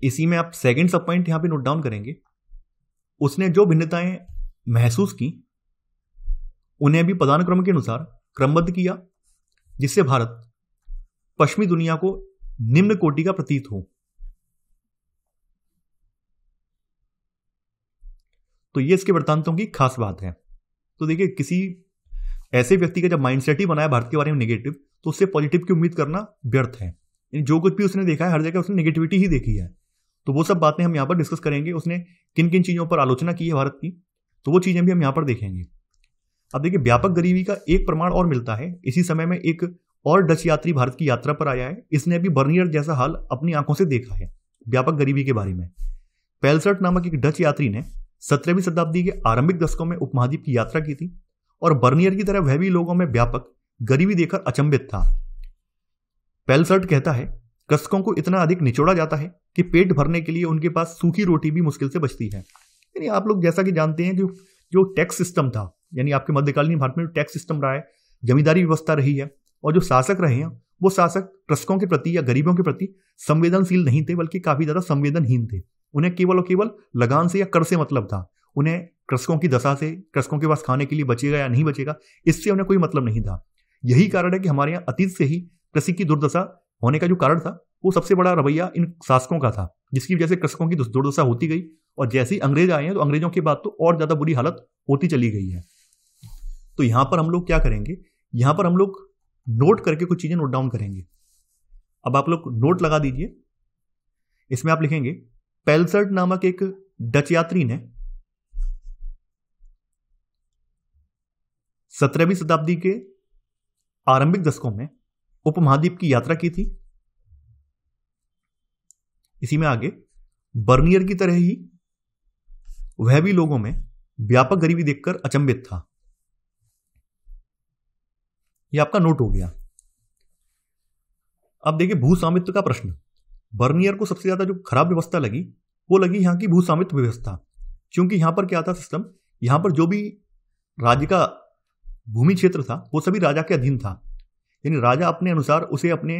इसी में आप सेकंड सब पॉइंट यहां पे नोट डाउन करेंगे उसने जो भिन्नताएं महसूस की उन्हें भी पदानुक्रम के अनुसार क्रमबद्ध किया जिससे भारत पश्चिमी दुनिया को निम्न कोटि का प्रतीत हो तो ये इसके वृत्तांतों की खास बात है तो देखिए किसी ऐसे व्यक्ति का जब माइंडसेट ही बनाया भारत के बारे में नेगेटिव तो उससे पॉजिटिव की उम्मीद करना व्यर्थ है जो कुछ भी उसने देखा है हर जगह उसने नेगेटिविटी ही देखी है तो वो सब बातें हम यहां पर डिस्कस करेंगे उसने किन किन चीज़ों पर आलोचना की है भारत की तो वो चीज़ें भी हम यहां पर देखेंगे अब देखिए व्यापक गरीबी का एक प्रमाण और मिलता है इसी समय में एक और डच यात्री भारत की यात्रा पर आया है इसने अभी बर्नियर जैसा हाल अपनी आंखों से देखा है व्यापक गरीबी के बारे में पेलसर्ट नामक एक डच यात्री ने सत्रहवीं शताब्दी के आरंभिक दशकों में उपमहाद्वीप की यात्रा की थी और बर्नियर की तरह वह भी लोगों में व्यापक गरीबी देखकर अचंभित था पेलसर्ट कहता है कृषकों को इतना अधिक निचोड़ा जाता है कि पेट भरने के लिए उनके पास सूखी रोटी भी मुश्किल से बचती है यानी आप लोग जैसा कि जानते हैं जो जो टैक्स सिस्टम था यानी आपके मध्यकालीन भारत में टैक्स सिस्टम रहा है जमींदारी व्यवस्था रही है और जो शासक रहे हैं वो शासक कृषकों के प्रति या गरीबों के प्रति संवेदनशील नहीं थे बल्कि काफ़ी ज़्यादा संवेदनहीन थे उन्हें केवल और केवल लगान से या कर से मतलब था उन्हें कृषकों की दशा से कृषकों के पास खाने के लिए बचेगा या नहीं बचेगा इससे उन्हें कोई मतलब नहीं था यही कारण है कि हमारे यहाँ अतीत से ही कृषि की दुर्दशा होने का जो कारण था वो सबसे बड़ा रवैया इन शासकों का था जिसकी वजह से कृषकों की दुर्दशा होती गई और जैसे ही अंग्रेज आए हैं तो अंग्रेजों के बाद तो और ज़्यादा बुरी हालत होती चली गई है तो यहाँ पर हम लोग क्या करेंगे यहाँ पर हम लोग नोट करके कुछ चीज़ें नोट डाउन करेंगे अब आप लोग नोट लगा दीजिए इसमें आप लिखेंगे पेल्सर्ट नामक एक डच यात्री ने सत्रहवीं शताब्दी के आरंभिक दशकों में उपमहाद्वीप की यात्रा की थी इसी में आगे बर्नियर की तरह ही वह भी लोगों में व्यापक गरीबी देखकर अचंभित था ये आपका नोट हो गया अब देखिए भू स्वामित्व का प्रश्न बर्नियर को सबसे ज़्यादा जो खराब व्यवस्था लगी वो लगी यहाँ की भू स्वामित्व व्यवस्था क्योंकि यहाँ पर क्या था सिस्टम यहाँ पर जो भी राज्य का भूमि क्षेत्र था वो सभी राजा के अधीन था यानी राजा अपने अनुसार उसे अपने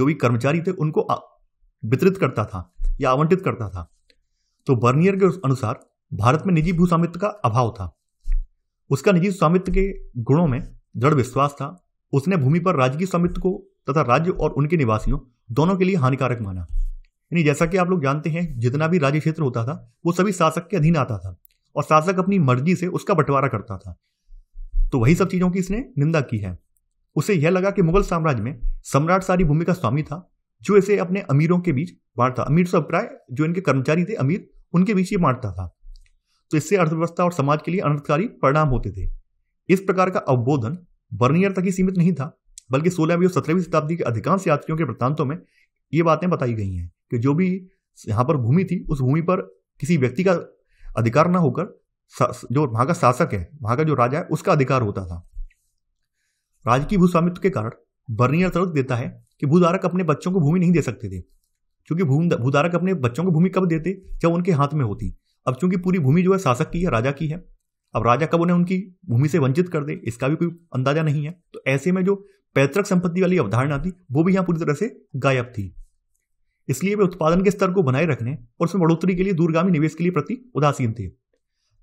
जो भी कर्मचारी थे उनको वितरित करता था या आवंटित करता था तो बर्नियर के अनुसार भारत में निजी भू स्वामित्व का अभाव था उसका निजी स्वामित्व के गुणों में दृढ़ विश्वास था उसने भूमि पर राजकीय स्वामित्व को तथा राज्य और उनके निवासियों दोनों के लिए हानिकारक माना यानी जैसा कि आप लोग जानते हैं जितना भी राज्य क्षेत्र होता था वो सभी शासक के अधीन आता था और शासक अपनी मर्जी से उसका बंटवारा करता था तो वही सब चीज़ों की इसने निंदा की है उसे यह लगा कि मुगल साम्राज्य में सम्राट सारी भूमि का स्वामी था जो इसे अपने अमीरों के बीच बांटता अमीर से अभिप्राय जो इनके कर्मचारी थे अमीर उनके बीच ये बांटता था तो इससे अर्थव्यवस्था और समाज के लिए अनर्थकारी परिणाम होते थे इस प्रकार का अवबोधन बर्नियर तक ही सीमित नहीं था बल्कि सोलहवीं और सत्रहवीं शताब्दी के अधिकांश यात्रियों के वृत्तांतों में ये बातें बताई गई हैं कि जो भी यहाँ पर भूमि थी उस भूमि पर किसी व्यक्ति का अधिकार न होकर जो वहाँ का शासक है वहाँ का जो राजा है उसका अधिकार होता था राजकीय भूस्वामित्व के कारण बर्नियर तर्क देता है कि भूधारक अपने बच्चों को भूमि नहीं दे सकते थे क्योंकि भूधारक अपने बच्चों को भूमि कब देते जब उनके हाथ में होती अब चूंकि पूरी भूमि जो है शासक की है राजा की है अब राजा कब उन्हें उनकी भूमि से वंचित कर दे इसका भी कोई अंदाजा नहीं है तो ऐसे में जो पैतृक संपत्ति वाली अवधारणा थी वो भी यहाँ पूरी तरह से गायब थी इसलिए वे उत्पादन के स्तर को बनाए रखने और उसमें बढ़ोतरी के लिए दूरगामी निवेश के लिए प्रति उदासीन थे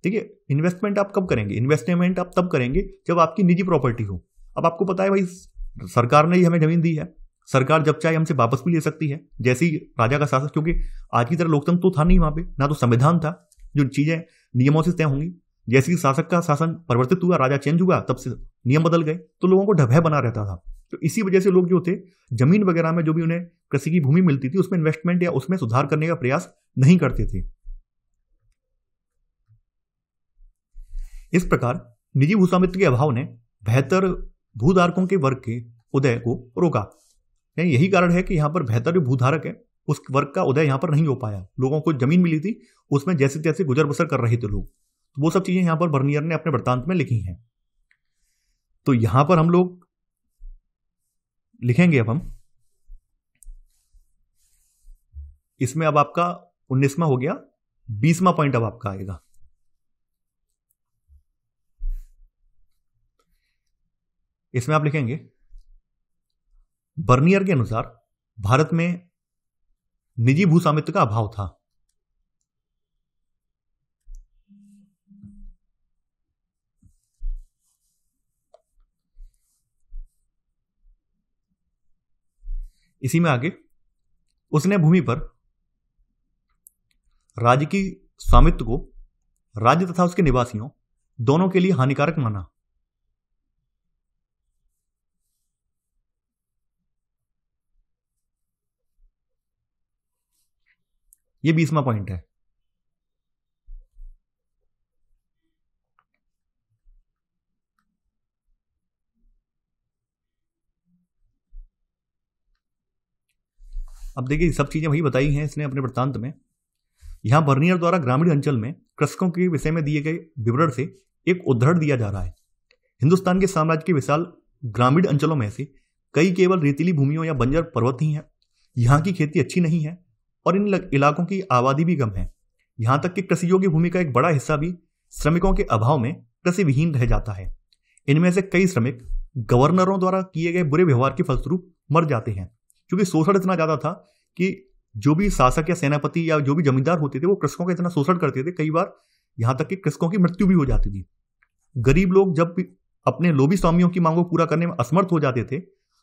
ठीक है इन्वेस्टमेंट आप कब करेंगे इन्वेस्टमेंट आप तब करेंगे जब आपकी निजी प्रॉपर्टी हो अब आपको पता है भाई सरकार ने ही हमें जमीन दी है सरकार जब चाहे हमसे वापस भी ले सकती है जैसे ही राजा का शासक क्योंकि आज की तरह लोकतंत्र तो था नहीं वहाँ पे ना तो संविधान था जो चीज़ें नियमों से तय होंगी जैसे ही शासक का शासन परिवर्तित हुआ राजा चेंज हुआ तब से नियम बदल गए तो लोगों को ढभय बना रहता था तो इसी वजह से लोग जो थे जमीन वगैरह में जो भी उन्हें कृषि की भूमि मिलती थी उसमें इन्वेस्टमेंट या उसमें सुधार करने का प्रयास नहीं करते थे इस प्रकार निजी भूस्वामित्व के अभाव ने बेहतर भूधारकों के वर्ग के उदय को रोका यानी यही कारण है कि यहां पर बेहतर जो भूधारक है उस वर्ग का उदय यहाँ पर नहीं हो पाया लोगों को जमीन मिली थी उसमें जैसे तैसे गुजर बसर कर रहे थे लोग तो वो सब चीज़ें यहां पर बर्नियर ने अपने वृत्तांत में लिखी हैं तो यहां पर हम लोग लिखेंगे अब हम इसमें अब आपका उन्नीसवा हो गया बीसवा पॉइंट अब आपका आएगा इसमें आप लिखेंगे बर्नियर के अनुसार भारत में निजी भूस्वामित्व का अभाव था इसी में आगे उसने भूमि पर राज्य की स्वामित्व को राज्य तथा उसके निवासियों दोनों के लिए हानिकारक माना यह बीसवा पॉइंट है अब देखिए सब चीज़ें वही बताई हैं इसने अपने वृत्तांत में यहाँ बर्नियर द्वारा ग्रामीण अंचल में कृषकों के विषय में दिए गए विवरण से एक उद्धरण दिया जा रहा है हिंदुस्तान के साम्राज्य के विशाल ग्रामीण अंचलों में से कई केवल रेतीली भूमियों या बंजर पर्वत ही हैं यहाँ की खेती अच्छी नहीं है और इन इलाकों की आबादी भी कम है यहाँ तक कि कृषि योग्य भूमि का एक बड़ा हिस्सा भी श्रमिकों के अभाव में कृषि विहीन रह जाता है इनमें से कई श्रमिक गवर्नरों द्वारा किए गए बुरे व्यवहार के फलस्वरूप मर जाते हैं क्योंकि शोषण इतना ज़्यादा था कि जो भी शासक या सेनापति या जो भी जमींदार होते थे वो कृषकों का इतना शोषण करते थे कई बार यहाँ तक कि कृषकों की मृत्यु भी हो जाती थी गरीब लोग जब अपने लोभी स्वामियों की मांगों को पूरा करने में असमर्थ हो जाते थे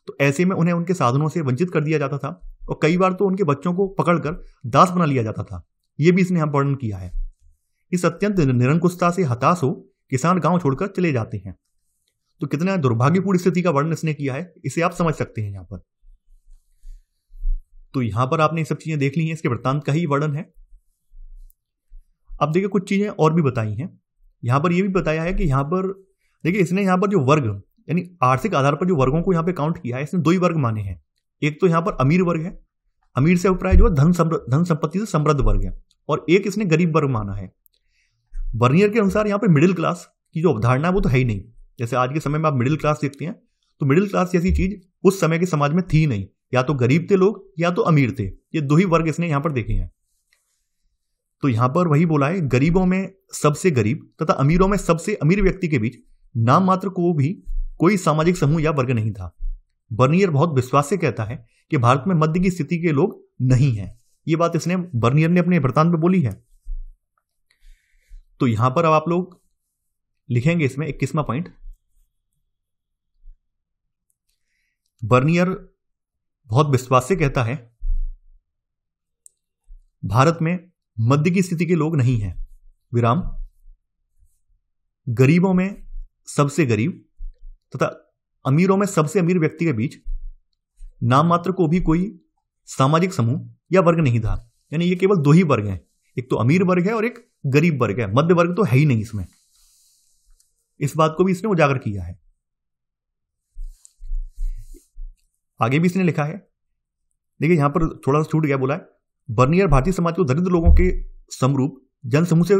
तो ऐसे में उन्हें उनके साधनों से वंचित कर दिया जाता था और कई बार तो उनके बच्चों को पकड़कर दास बना लिया जाता था यह भी इसने वर्णन किया है इस अत्यंत निरंकुशता से हताश हो किसान गांव छोड़कर चले जाते हैं तो कितना दुर्भाग्यपूर्ण स्थिति का वर्णन इसने किया है इसे आप समझ सकते हैं यहाँ पर तो यहां पर आपने ये सब चीजें देख ली हैं इसके वृत्तांत का ही वर्णन है अब देखिए कुछ चीजें और भी बताई हैं यहां पर यह भी बताया है कि यहां पर देखिए इसने यहां पर जो वर्ग यानी आर्थिक आधार पर जो वर्गों को यहां पे काउंट किया है इसने दो ही वर्ग माने हैं एक तो यहां पर अमीर वर्ग है अमीर से अभिप्राय जो है धन धन संपत्ति से समृद्ध वर्ग है और एक इसने गरीब वर्ग माना है वर्नियर के अनुसार यहाँ पर मिडिल क्लास की जो अवधारणा है वो तो है ही नहीं जैसे आज के समय में आप मिडिल क्लास देखते हैं तो मिडिल क्लास जैसी चीज उस समय के समाज में थी नहीं या तो गरीब थे लोग या तो अमीर थे ये दो ही वर्ग इसने यहां पर देखे हैं तो यहां पर वही बोला है गरीबों में सबसे गरीब तथा अमीरों में सबसे अमीर व्यक्ति के बीच नाम मात्र को भी कोई सामाजिक समूह या वर्ग नहीं था बर्नियर बहुत विश्वास से कहता है कि भारत में मध्य की स्थिति के लोग नहीं हैं ये बात इसने बर्नियर ने अपने वृतांत में बोली है तो यहां पर अब आप लोग लिखेंगे इसमें इक्कीसवा पॉइंट बर्नियर बहुत विश्वास से कहता है भारत में मध्य की स्थिति के लोग नहीं हैं विराम गरीबों में सबसे गरीब तथा अमीरों में सबसे अमीर व्यक्ति के बीच नाम मात्र को भी कोई सामाजिक समूह या वर्ग नहीं था यानी ये केवल दो ही वर्ग हैं एक तो अमीर वर्ग है और एक गरीब वर्ग है मध्य वर्ग तो है ही नहीं इसमें इस बात को भी इसने उजागर किया है आगे भी इसने लिखा है देखिए यहाँ पर थोड़ा सा छूट गया बोला है बर्नियर भारतीय समाज को दरिद्र लोगों के समरूप जनसमूह से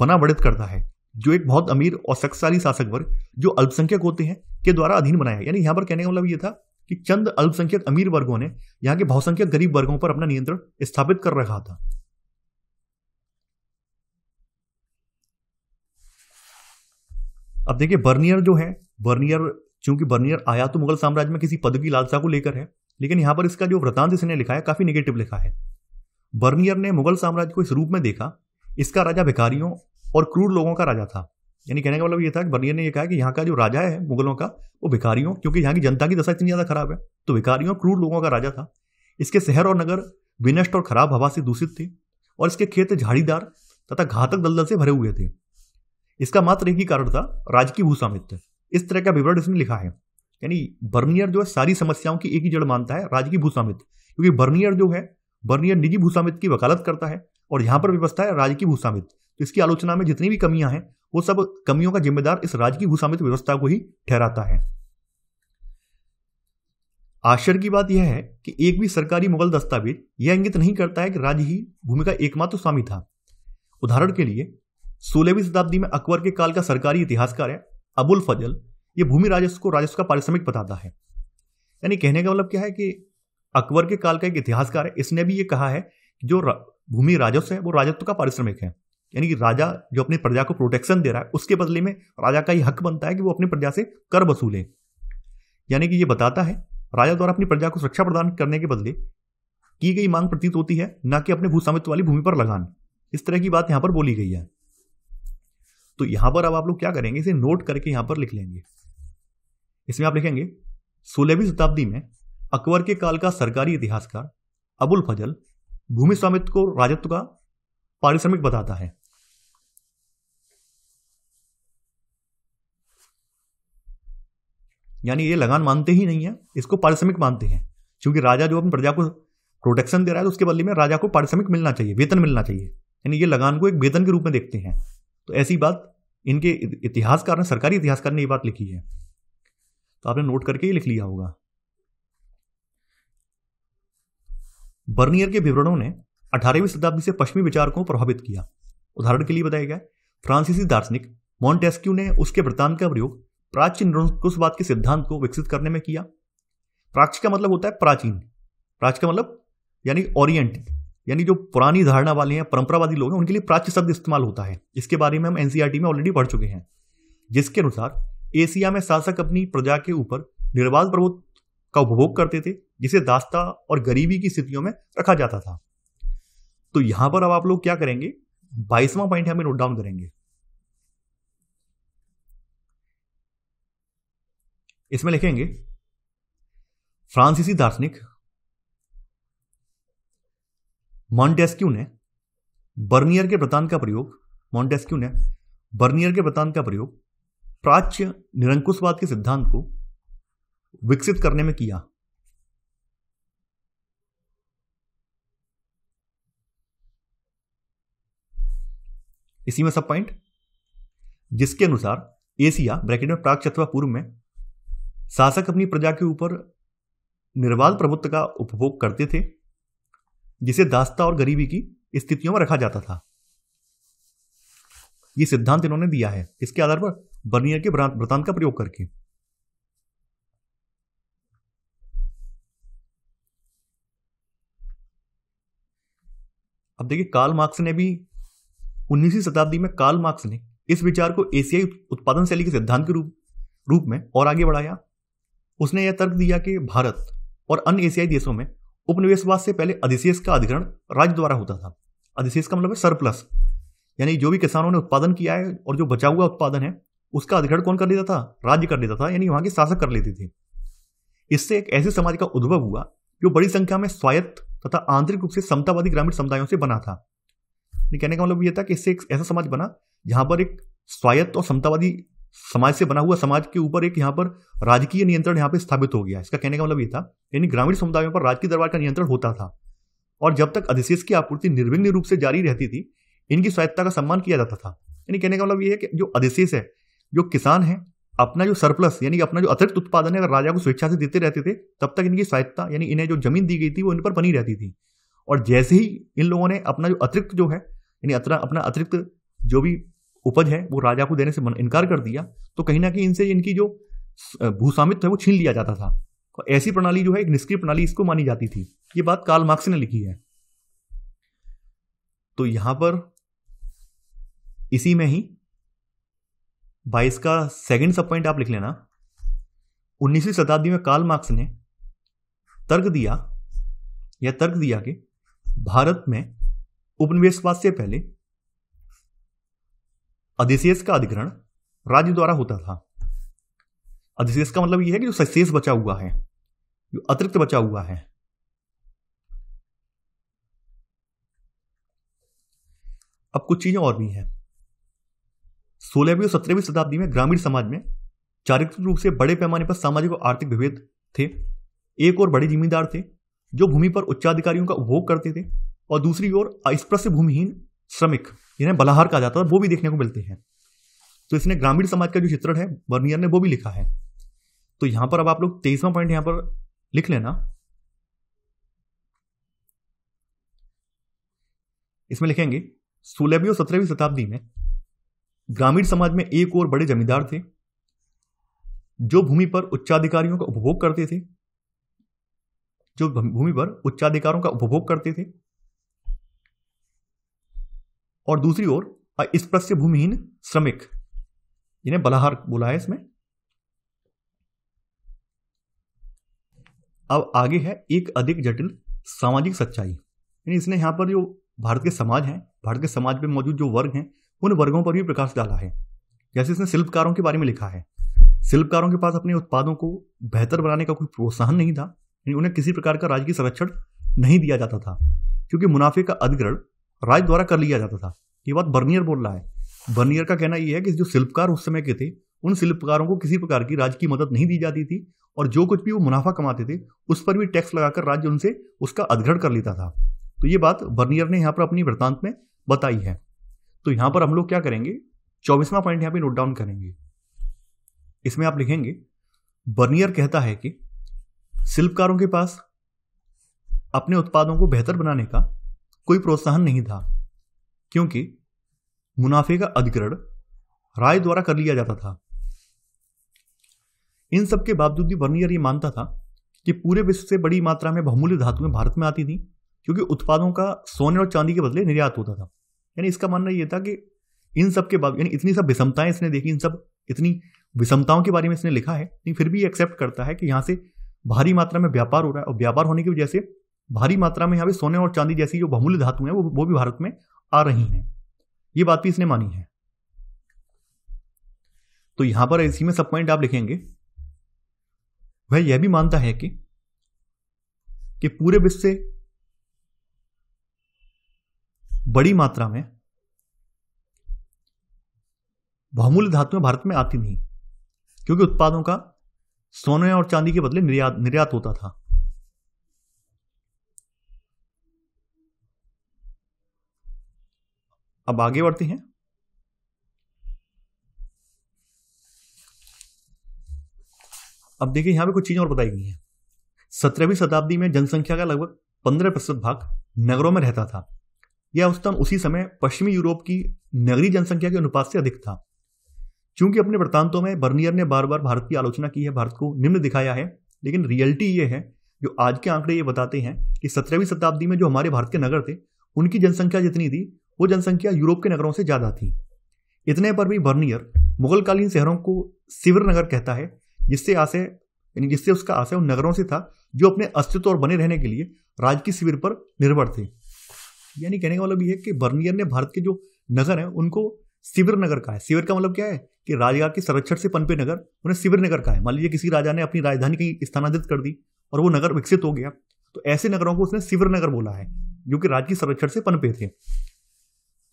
बना वर्णित करता है जो एक बहुत अमीर और शक्तिशाली शासक वर्ग जो अल्पसंख्यक होते हैं के द्वारा अधीन बनाया यानी यहाँ पर कहने का मतलब ये था कि चंद अल्पसंख्यक अमीर वर्गों ने यहाँ के बहुसंख्यक गरीब वर्गों पर अपना नियंत्रण स्थापित कर रखा था अब देखिए बर्नियर जो है बर्नियर क्योंकि बर्नियर आया तो मुगल साम्राज्य में किसी पद की लालसा को लेकर है लेकिन यहां पर इसका जो वृतांत इसने लिखा है काफी निगेटिव लिखा है बर्नियर ने मुगल साम्राज्य को इस रूप में देखा इसका राजा भिखारियों और क्रूर लोगों का राजा था यानी कहने का मतलब यह था कि बर्नियर ने यह कहा कि यहाँ का जो राजा है मुगलों का वो भिखारियों क्योंकि यहाँ की जनता की दशा इतनी ज़्यादा खराब है तो भिखारियों क्रूर लोगों का राजा था इसके शहर और नगर विनष्ट और खराब हवा से दूषित थे और इसके खेत झाड़ीदार तथा घातक दलदल से भरे हुए थे इसका मात्र एक ही कारण था राजकीय भूस्वामित्व इस तरह का विवरण इसमें लिखा है यानी बर्नियर जो है सारी समस्याओं की एक ही जड़ मानता है राजकीय भूस्वामित्व क्योंकि बर्नियर जो है बर्नियर निजी भूस्वामित्व की वकालत करता है और यहाँ पर व्यवस्था है राजकीय भूस्वामित्व तो इसकी आलोचना में जितनी भी कमियां हैं वो सब कमियों का जिम्मेदार इस राजकीय भूस्वामित्व व्यवस्था को ही ठहराता है आश्चर्य की बात यह है कि एक भी सरकारी मुगल दस्तावेज यह इंगित नहीं करता है कि राज्य ही भूमि का एकमात्र स्वामी था उदाहरण के लिए सोलहवीं शताब्दी में अकबर के काल का सरकारी इतिहासकार है अबुल फजल ये भूमि राजस्व को राजस्व का पारिश्रमिक बताता है यानी कहने का मतलब क्या है कि अकबर के काल का एक इतिहासकार है इसने भी ये कहा है कि जो भूमि राजस्व है वो राजस्व का पारिश्रमिक है यानी कि राजा जो अपनी प्रजा को प्रोटेक्शन दे रहा है उसके बदले में राजा का ये हक बनता है कि वो अपनी प्रजा से कर वसूले यानी कि ये बताता है राजा द्वारा अपनी प्रजा को सुरक्षा प्रदान करने के बदले की गई मांग प्रतीत होती है ना कि अपने भूस्वामित्व वाली भूमि पर लगान इस तरह की बात यहाँ पर बोली गई है तो यहां पर अब आप लोग क्या करेंगे इसे नोट करके यहां पर लिख लेंगे इसमें आप लिखेंगे सोलहवीं शताब्दी में अकबर के काल का सरकारी इतिहासकार अबुल फजल भूमि स्वामित्व को राजत्व का पारिश्रमिक बताता है यानी ये लगान मानते ही नहीं है इसको पारिश्रमिक मानते हैं क्योंकि राजा जो अपनी प्रजा को प्रोटेक्शन दे रहा है तो उसके बदले में राजा को पारिश्रमिक मिलना चाहिए वेतन मिलना चाहिए यानी ये लगान को एक वेतन के रूप में देखते हैं तो ऐसी बात इनके इतिहासकार ने सरकारी इतिहासकार ने ये बात लिखी है तो आपने नोट करके ही लिख लिया होगा बर्नियर के विवरणों ने 18वीं शताब्दी से पश्चिमी विचार को प्रभावित किया उदाहरण के लिए बताया गया फ्रांसीसी दार्शनिक मॉन्टेस्क्यू ने उसके वृत्तांत का प्रयोग प्राचीन निरुंकुशवाद के सिद्धांत को विकसित करने में किया प्राच का मतलब होता है प्राचीन प्राच का मतलब यानी ओरिएंटेड यानी जो पुरानी धारणा वाले हैं परंपरावादी लोग हैं उनके लिए प्राच्य शब्द इस्तेमाल होता है इसके बारे में हम एनसीईआरटी e में ऑलरेडी पढ़ चुके हैं जिसके अनुसार एशिया में शासक अपनी प्रजा के ऊपर निर्वाध प्रभुत्व का उपभोग करते थे जिसे दास्ता और गरीबी की स्थितियों में रखा जाता था तो यहां पर अब आप लोग क्या करेंगे बाईसवां पॉइंट हमें नोट डाउन करेंगे इसमें लिखेंगे फ्रांसीसी दार्शनिक मॉन्टेस्क्यू ने बर्नियर के वृतांत का प्रयोग मॉन्टेस्क्यू ने बर्नियर के वृतांत का प्रयोग प्राच्य निरंकुशवाद के सिद्धांत को विकसित करने में किया इसी में सब पॉइंट जिसके अनुसार एशिया ब्रैकेट में प्राग अथवा पूर्व में शासक अपनी प्रजा के ऊपर निर्वाध प्रभुत्व का उपभोग करते थे जिसे दास्ता और गरीबी की स्थितियों में रखा जाता था यह सिद्धांत इन्होंने दिया है इसके आधार पर बर्नियर के वृतांत का प्रयोग करके अब देखिए कार्ल मार्क्स ने भी 19वीं शताब्दी में कार्ल मार्क्स ने इस विचार को एशियाई उत्पादन शैली के सिद्धांत के रूप रूप में और आगे बढ़ाया उसने यह तर्क दिया कि भारत और अन्य एशियाई देशों में उपनिवेशवाद से पहले अधिशेष का अधिग्रहण राज्य द्वारा होता था अधिशेष का मतलब है सरप्लस यानी जो भी किसानों ने उत्पादन किया है और जो बचा हुआ उत्पादन है उसका अधिग्रहण कौन कर लेता था राज्य कर लेता था यानी वहां के शासक कर लेते थे इससे एक ऐसे समाज का उद्भव हुआ जो बड़ी संख्या में स्वायत्त तथा आंतरिक रूप से समतावादी ग्रामीण समुदायों से बना था कहने का मतलब यह था कि इससे एक ऐसा समाज बना जहां पर एक स्वायत्त और समतावादी समाज से बना हुआ समाज के ऊपर एक यहाँ पर राजकीय नियंत्रण यहाँ पर स्थापित हो गया इसका कहने का मतलब ये था यानी ग्रामीण समुदायों पर राजकीय दरबार का नियंत्रण होता था और जब तक अधिशेष की आपूर्ति निर्विघ्न रूप से जारी रहती थी इनकी स्वायत्ता का सम्मान किया जाता था यानी कहने का मतलब ये है कि जो अधिशेष है जो किसान है अपना जो सरप्लस यानी अपना जो अतिरिक्त उत्पादन है अगर राजा को स्वेच्छा से देते रहते थे तब तक इनकी स्वायत्ता यानी इन्हें जो जमीन दी गई थी वो इन पर बनी रहती थी और जैसे ही इन लोगों ने अपना जो अतिरिक्त जो है यानी अपना अतिरिक्त जो भी उपज है वो राजा को देने से इनकार कर दिया तो कहीं ना कहीं इनसे इनकी जो भूस्वामित्व है वो छीन लिया जाता था और तो ऐसी प्रणाली जो है एक निष्क्रिय प्रणाली इसको मानी जाती थी ये बात काल मार्क्स ने लिखी है तो यहां पर इसी में ही बाईस का सेकेंड सब पॉइंट आप लिख लेना उन्नीसवीं शताब्दी में काल मार्क्स ने तर्क दिया या तर्क दिया कि भारत में उपनिवेशवाद से पहले अधिशेष का अधिग्रहण राज्य द्वारा होता था अधिशेष का मतलब यह है कि जो शेष बचा हुआ है जो अतिरिक्त बचा हुआ है अब कुछ चीजें और भी हैं सोलहवीं और सत्रहवीं शताब्दी में ग्रामीण समाज में चारित्रिक रूप से बड़े पैमाने पर सामाजिक और आर्थिक विभेद थे एक और बड़े जिम्मेदार थे जो भूमि पर उच्चाधिकारियों का उपभोग करते थे और दूसरी ओर अस्पृश्य भूमिहीन श्रमिक जिन्हें बलाहार कहा जाता है वो भी देखने को मिलते हैं तो इसने ग्रामीण समाज का जो चित्रण है बर्नियर ने वो भी लिखा है तो यहां पर अब आप लोग तेईसवा पॉइंट यहां पर लिख लेना इसमें लिखेंगे सोलहवीं और सत्रहवीं शताब्दी में ग्रामीण समाज में एक और बड़े जमींदार थे जो भूमि पर उच्चाधिकारियों का उपभोग करते थे जो भूमि पर उच्चाधिकारों का उपभोग करते थे और दूसरी ओर स्पृश्य भूमिहीन श्रमिक इन्हें बलाहार बोला है इसमें अब आगे है एक अधिक जटिल सामाजिक सच्चाई यानी इसने यहां पर जो भारत के समाज हैं भारत के समाज में मौजूद जो वर्ग हैं उन वर्गों पर भी प्रकाश डाला है जैसे इसने शिल्पकारों के बारे में लिखा है शिल्पकारों के पास अपने उत्पादों को बेहतर बनाने का कोई प्रोत्साहन नहीं था यानी उन्हें किसी प्रकार का राजकीय संरक्षण नहीं दिया जाता था क्योंकि मुनाफे का अधिग्रहण राज द्वारा कर लिया जाता था ये बात बर्नियर बोल रहा है बर्नियर का कहना यह है कि जो शिल्पकार उस समय के थे उन शिल्पकारों को किसी प्रकार की राज्य की मदद नहीं दी जाती थी और जो कुछ भी वो मुनाफा कमाते थे उस पर भी टैक्स लगाकर राज्य उनसे उसका अधग्रहण कर लेता था तो ये बात बर्नियर ने यहाँ पर अपनी वृत्तांत में बताई है तो यहाँ पर हम लोग क्या करेंगे चौबीसवा पॉइंट यहाँ पे नोट डाउन करेंगे इसमें आप लिखेंगे बर्नियर कहता है कि शिल्पकारों के पास अपने उत्पादों को बेहतर बनाने का कोई प्रोत्साहन नहीं था क्योंकि मुनाफे का अधिग्रहण राय द्वारा कर लिया जाता था इन सब के बावजूद भी वर्नियर यह मानता था कि पूरे विश्व से बड़ी मात्रा में बहुमूल्य धातुएं भारत में आती थी क्योंकि उत्पादों का सोने और चांदी के बदले निर्यात होता था यानी इसका मानना यह था कि इन सब के बाद यानी इतनी सब विषमताएं इसने देखी इन सब इतनी विषमताओं के बारे में इसने लिखा है लेकिन फिर भी ये एक्सेप्ट करता है कि यहाँ से भारी मात्रा में व्यापार हो रहा है और व्यापार होने की वजह से भारी मात्रा में यहाँ पे सोने और चांदी जैसी जो बहुमूल्य धातु हैं वो वो भी भारत में आ रही हैं ये बात भी इसने मानी है तो यहां पर इसी में सब पॉइंट आप लिखेंगे वह यह भी मानता है कि कि पूरे विश्व से बड़ी मात्रा में बहुमूल्य धातुएं भारत में आती नहीं क्योंकि उत्पादों का सोने और चांदी के बदले निर्यात निर्यात होता था अब आगे बढ़ते हैं अब देखिए यहां पे कुछ चीजें और बताई गई हैं सत्रहवीं शताब्दी में जनसंख्या का लगभग पंद्रह प्रतिशत भाग नगरों में रहता था यह उस उसी समय पश्चिमी यूरोप की नगरीय जनसंख्या के अनुपात से अधिक था क्योंकि अपने वृत्तांतों में बर्नियर ने बार बार भारत की आलोचना की है भारत को निम्न दिखाया है लेकिन रियलिटी ये है जो आज के आंकड़े ये बताते हैं कि सत्रहवीं शताब्दी में जो हमारे भारत के नगर थे उनकी जनसंख्या जितनी थी वो जनसंख्या यूरोप के नगरों से ज़्यादा थी इतने पर भी बर्नियर मुगलकालीन शहरों को सिविर नगर कहता है जिससे आशय जिससे उसका आशय उन नगरों से था जो अपने अस्तित्व और बने रहने के लिए राज की शिविर पर निर्भर थे यानी कहने का मतलब यह है कि बर्नियर ने भारत के जो नगर हैं उनको शिविर नगर कहा है शिविर का मतलब क्या है कि राजगा के संरक्षण से पनपे नगर उन्हें शिविर नगर कहा है मान लीजिए किसी राजा ने अपनी राजधानी कहीं स्थानांतरित कर दी और वो नगर विकसित हो गया तो ऐसे नगरों को उसने शिविर नगर बोला है जो कि राज्य की संरक्षण से पनपे थे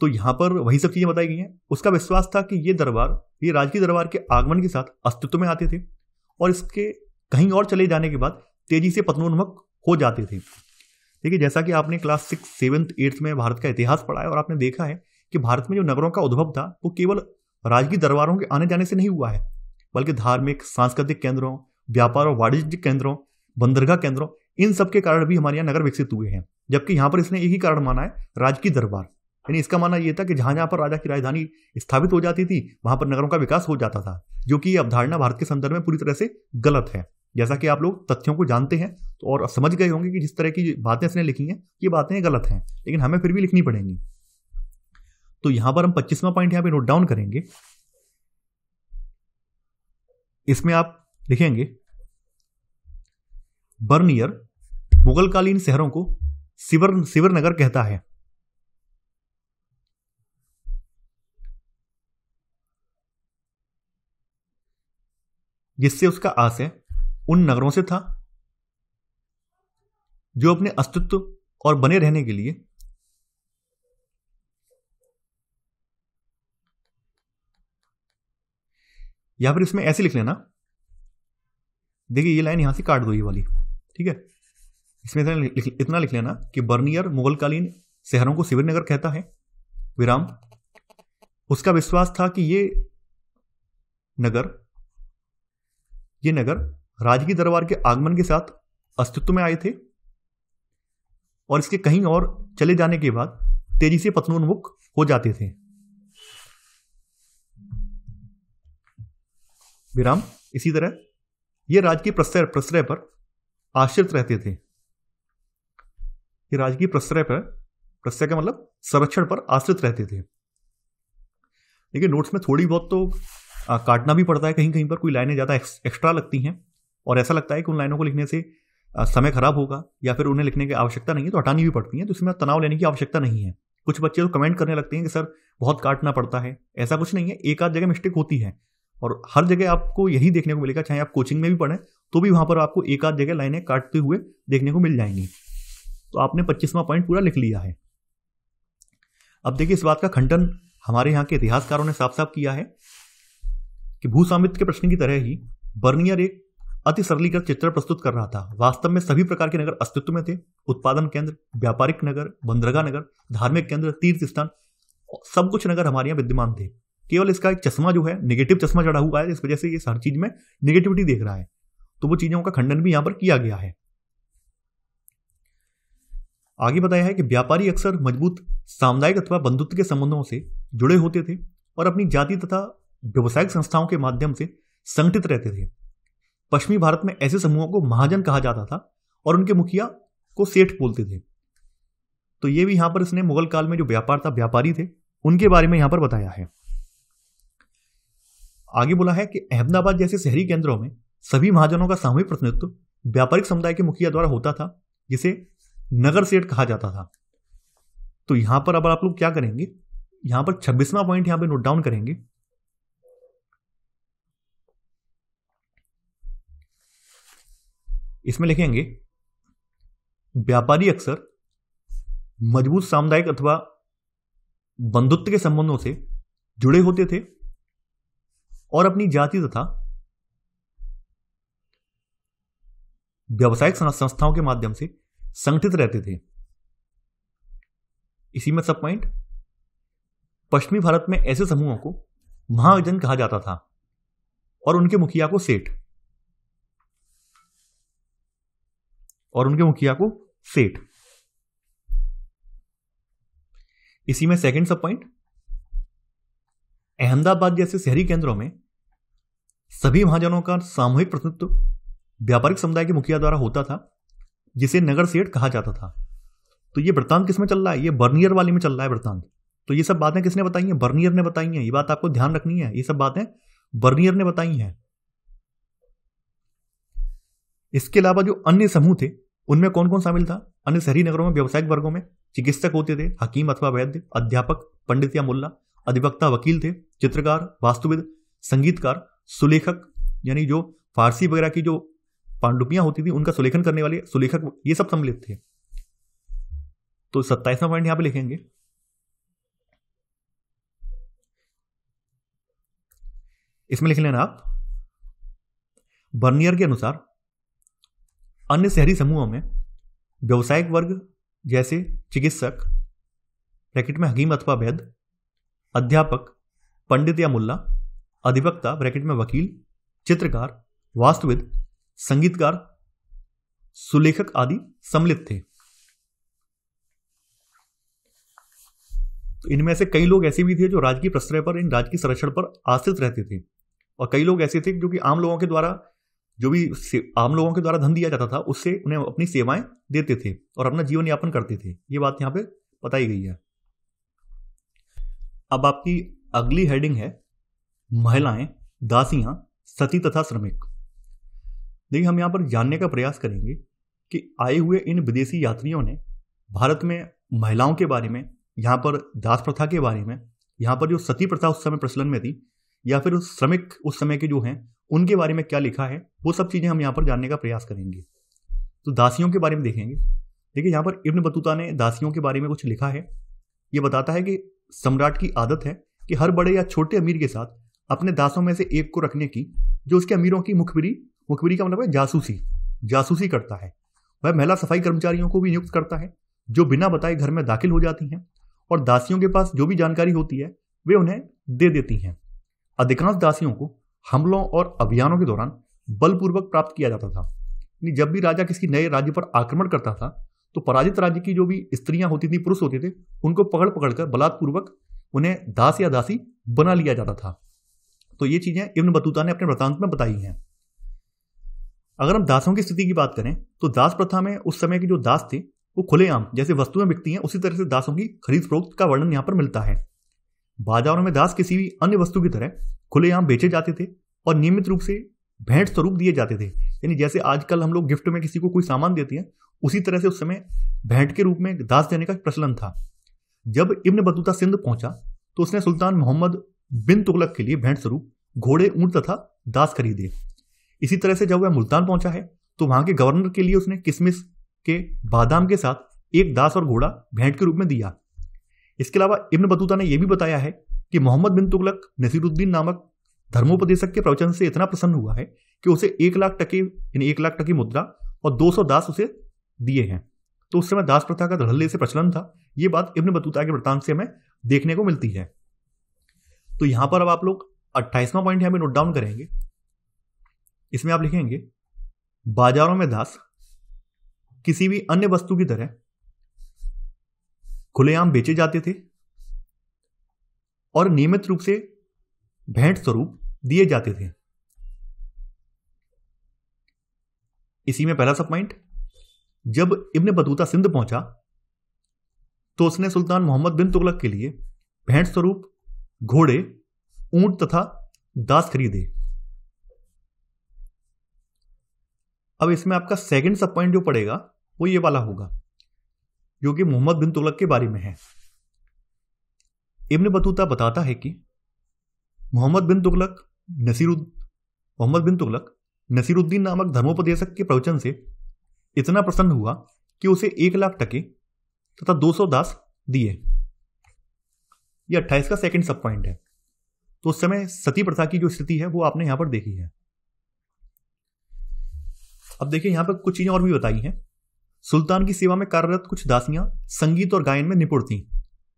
तो यहां पर वही सब चीजें बताई गई हैं उसका विश्वास था कि ये दरबार ये राजकीय दरबार के आगमन के साथ अस्तित्व में आते थे और इसके कहीं और चले जाने के बाद तेजी से पतनोन्मुख हो जाते थे देखिए जैसा कि आपने क्लास सिक्स सेवन्थ एट्थ में भारत का इतिहास पढ़ा है और आपने देखा है कि भारत में जो नगरों का उद्भव था वो केवल राजकीय दरबारों के आने जाने से नहीं हुआ है बल्कि धार्मिक सांस्कृतिक केंद्रों व्यापार और वाणिज्य केंद्रों बंदरगाह केंद्रों इन सब के कारण भी हमारे यहाँ नगर विकसित हुए हैं जबकि यहाँ पर इसने एक ही कारण माना है राजकीय दरबार यानी इसका मानना यह था कि जहां जहां पर राजा की राजधानी स्थापित हो जाती थी वहां पर नगरों का विकास हो जाता था जो कि अवधारणा भारत के संदर्भ में पूरी तरह से गलत है जैसा कि आप लोग तथ्यों को जानते हैं तो और समझ गए होंगे कि जिस तरह की बातें इसने लिखी हैं ये बातें गलत हैं लेकिन हमें फिर भी लिखनी पड़ेंगी तो यहां पर हम पच्चीसवां पॉइंट यहां पर नोट डाउन करेंगे इसमें आप लिखेंगे बर्नियर मुगलकालीन शहरों को सिवर सिवर नगर कहता है जिससे उसका आशय उन नगरों से था जो अपने अस्तित्व और बने रहने के लिए या फिर इसमें ऐसे लिख लेना देखिए ये लाइन यहां से काट दो ये वाली ठीक है इसमें इतना लिख, इतना लिख लेना कि बर्नियर मुगलकालीन शहरों को शिविर नगर कहता है विराम उसका विश्वास था कि ये नगर ये नगर राजकीय दरबार के आगमन के साथ अस्तित्व में आए थे और इसके कहीं और चले जाने के बाद तेजी से पतनोन्मुख हो जाते थे विराम इसी तरह ये राजकीय प्रस्तर प्रश्रय पर आश्रित रहते थे ये राजकीय प्रश्रय पर प्रश्रय का मतलब संरक्षण पर आश्रित रहते थे देखिए नोट्स में थोड़ी बहुत तो आ, काटना भी पड़ता है कहीं कहीं पर कोई लाइनें ज़्यादा एक्स्ट्रा लगती हैं और ऐसा लगता है कि उन लाइनों को लिखने से आ, समय खराब होगा या फिर उन्हें लिखने की आवश्यकता नहीं है तो हटानी भी पड़ती है तो इसमें तनाव लेने की आवश्यकता नहीं है कुछ बच्चे तो कमेंट करने लगते हैं कि सर बहुत काटना पड़ता है ऐसा कुछ नहीं है एक आध जगह मिस्टेक होती है और हर जगह आपको यही देखने को मिलेगा चाहे आप कोचिंग में भी पढ़ें तो भी वहाँ पर आपको एक आध जगह लाइनें काटते हुए देखने को मिल जाएंगी तो आपने पच्चीसवां पॉइंट पूरा लिख लिया है अब देखिए इस बात का खंडन हमारे यहाँ के इतिहासकारों ने साफ साफ किया है कि भूस्वामित्व के प्रश्न की तरह ही बर्नियर एक अति सरलीकृत चित्र प्रस्तुत कर रहा था वास्तव में सभी प्रकार के नगर अस्तित्व में थे उत्पादन केंद्र व्यापारिक नगर बंदरगाह नगर धार्मिक केंद्र तीर्थ स्थान सब कुछ नगर हमारे यहाँ विद्यमान थे केवल इसका एक चश्मा जो है निगेटिव चश्मा चढ़ा हुआ है इस वजह से ये हर चीज में निगेटिविटी देख रहा है तो वो चीजों का खंडन भी यहाँ पर किया गया है आगे बताया है कि व्यापारी अक्सर मजबूत सामुदायिक अथवा बंधुत्व के संबंधों से जुड़े होते थे और अपनी जाति तथा व्यवसायिक संस्थाओं के माध्यम से संगठित रहते थे पश्चिमी भारत में ऐसे समूहों को महाजन कहा जाता था और उनके मुखिया को सेठ बोलते थे तो ये भी यहां पर इसने मुगल काल में जो व्यापार था व्यापारी थे उनके बारे में यहां पर बताया है आगे बोला है कि अहमदाबाद जैसे शहरी केंद्रों में सभी महाजनों का सामूहिक प्रतिनिधित्व व्यापारिक समुदाय के मुखिया द्वारा होता था जिसे नगर सेठ कहा जाता था तो यहां पर अब आप लोग क्या करेंगे यहां पर छब्बीसवां पॉइंट यहां पर नोट डाउन करेंगे इसमें लिखेंगे व्यापारी अक्सर मजबूत सामुदायिक अथवा बंधुत्व के संबंधों से जुड़े होते थे और अपनी जाति तथा व्यावसायिक संस्थाओं के माध्यम से संगठित रहते थे इसी में सब पॉइंट पश्चिमी भारत में ऐसे समूहों को महाजन कहा जाता था और उनके मुखिया को सेठ और उनके मुखिया को सेठ इसी में सेकंड सब पॉइंट अहमदाबाद जैसे शहरी केंद्रों में सभी महाजनों का सामूहिक प्रतिनिधित्व व्यापारिक समुदाय के मुखिया द्वारा होता था जिसे नगर सेठ कहा जाता था तो ये वृत्तांत किसमें चल रहा है ये बर्नियर वाले में चल रहा है वृत्तांत तो ये सब बातें किसने बताई हैं बर्नियर ने बताई हैं ये बात आपको ध्यान रखनी है ये सब बातें बर्नियर ने बताई हैं इसके अलावा जो अन्य समूह थे उनमें कौन कौन शामिल था अन्य शहरी नगरों में व्यावसायिक वर्गों में चिकित्सक होते थे हकीम अथवा वैद्य अध्यापक पंडित या मुल्ला अधिवक्ता वकील थे चित्रकार वास्तुविद संगीतकार सुलेखक यानी जो फारसी वगैरह की जो पांडुपियां होती थी उनका सुलेखन करने वाले सुलेखक ये सब सम्मिलित थे तो सत्ताईसवा पॉइंट यहां पे लिखेंगे इसमें लिख लेना आप बर्नियर के अनुसार अन्य शहरी समूहों में व्यवसायिक वर्ग जैसे चिकित्सक ब्रैकेट में हकीम अथवा वैद अध्यापक पंडित या मुल्ला अधिवक्ता ब्रैकेट में वकील चित्रकार वास्तुविद संगीतकार सुलेखक आदि सम्मिलित थे तो इनमें से कई लोग ऐसे भी थे जो राजकीय प्रश्रय पर इन राजकीय संरक्षण पर आश्रित रहते थे और कई लोग ऐसे थे जो कि आम लोगों के द्वारा जो भी आम लोगों के द्वारा धन दिया जाता था उससे उन्हें अपनी सेवाएं देते थे और अपना जीवन यापन करते थे ये बात यहाँ पे बताई गई है अब आपकी अगली हेडिंग है महिलाएं दासियां सती तथा श्रमिक देखिए हम यहाँ पर जानने का प्रयास करेंगे कि आए हुए इन विदेशी यात्रियों ने भारत में महिलाओं के बारे में यहाँ पर दास प्रथा के बारे में यहाँ पर जो सती प्रथा उस समय प्रचलन में थी या फिर उस श्रमिक उस समय के जो हैं उनके बारे में क्या लिखा है वो सब चीज़ें हम यहाँ पर जानने का प्रयास करेंगे तो दासियों के बारे में देखेंगे देखिए यहाँ पर इब्न बतूता ने दासियों के बारे में कुछ लिखा है ये बताता है कि सम्राट की आदत है कि हर बड़े या छोटे अमीर के साथ अपने दासों में से एक को रखने की जो उसके अमीरों की मुखबिरी मुखबिरी का मतलब है जासूसी जासूसी करता है वह महिला सफाई कर्मचारियों को भी नियुक्त करता है जो बिना बताए घर में दाखिल हो जाती हैं और दासियों के पास जो भी जानकारी होती है वे उन्हें दे देती हैं अधिकांश दासियों को हमलों और अभियानों के दौरान बलपूर्वक प्राप्त किया जाता था यानी जब भी राजा किसी नए राज्य पर आक्रमण करता था तो पराजित राज्य की जो भी स्त्रियां होती थी पुरुष होते थे उनको पकड़ पकड़ कर बलात्पूर्वक उन्हें दास या दासी बना लिया जाता था तो ये चीज़ें इब्न बतूता ने अपने वृतांत में बताई हैं अगर हम दासों की स्थिति की बात करें तो दास प्रथा में उस समय के जो दास थे वो खुलेआम जैसे वस्तुएं बिकती हैं उसी तरह से दासों की खरीद फरोख्त का वर्णन यहाँ पर मिलता है बाजारों में दास किसी भी अन्य वस्तु की तरह खुलेआम बेचे जाते थे और नियमित रूप से भेंट स्वरूप दिए जाते थे यानी जैसे आजकल हम लोग गिफ्ट में किसी को कोई सामान देते हैं उसी तरह से उस समय भेंट के रूप में दास देने का प्रचलन था जब इब्न बतूता सिंध पहुंचा तो उसने सुल्तान मोहम्मद बिन तुगलक के लिए भेंट स्वरूप घोड़े ऊंट तथा दास खरीदे इसी तरह से जब वह मुल्तान पहुंचा है तो वहां के गवर्नर के लिए उसने किसमिस के बादाम के साथ एक दास और घोड़ा भेंट के रूप में दिया इसके अलावा इब्न बतूता ने यह भी बताया है कि मोहम्मद बिन तुगलक नसीरुद्दीन नामक धर्मोपदेशक के प्रवचन से इतना प्रसन्न हुआ है कि उसे एक लाख टके यानी एक लाख टकी मुद्रा और दो सौ दास उसे दिए हैं तो उस समय दास प्रथा का धड़ल्ले से प्रचलन था ये बात इब्न बतूता के वृत्तांत से हमें देखने को मिलती है तो यहां पर अब आप लोग अट्ठाईसवां पॉइंट यहां पर नोट डाउन करेंगे इसमें आप लिखेंगे बाजारों में दास किसी भी अन्य वस्तु की तरह खुलेआम बेचे जाते थे और नियमित रूप से भेंट स्वरूप दिए जाते थे इसी में पहला सब पॉइंट जब इब्न बतूता सिंध पहुंचा तो उसने सुल्तान मोहम्मद बिन तुगलक के लिए भेंट स्वरूप घोड़े ऊंट तथा दास खरीदे अब इसमें आपका सेकंड सब पॉइंट जो पड़ेगा वो ये वाला होगा जो कि मोहम्मद बिन तुगलक के बारे में है इब्न बतूता बताता है कि मोहम्मद बिन तुगलक नसीरुद मोहम्मद बिन तुगलक नसीरुद्दीन नामक धर्मोपदेशक के प्रवचन से इतना प्रसन्न हुआ कि उसे एक लाख टके तथा दो सौ दास दिए यह अट्ठाईस का सेकंड सब पॉइंट है तो उस समय सती प्रथा की जो स्थिति है वो आपने यहां पर देखी है अब देखिए यहां पर कुछ चीजें और भी बताई हैं सुल्तान की सेवा में कार्यरत कुछ दासियां संगीत और गायन में निपुण थीं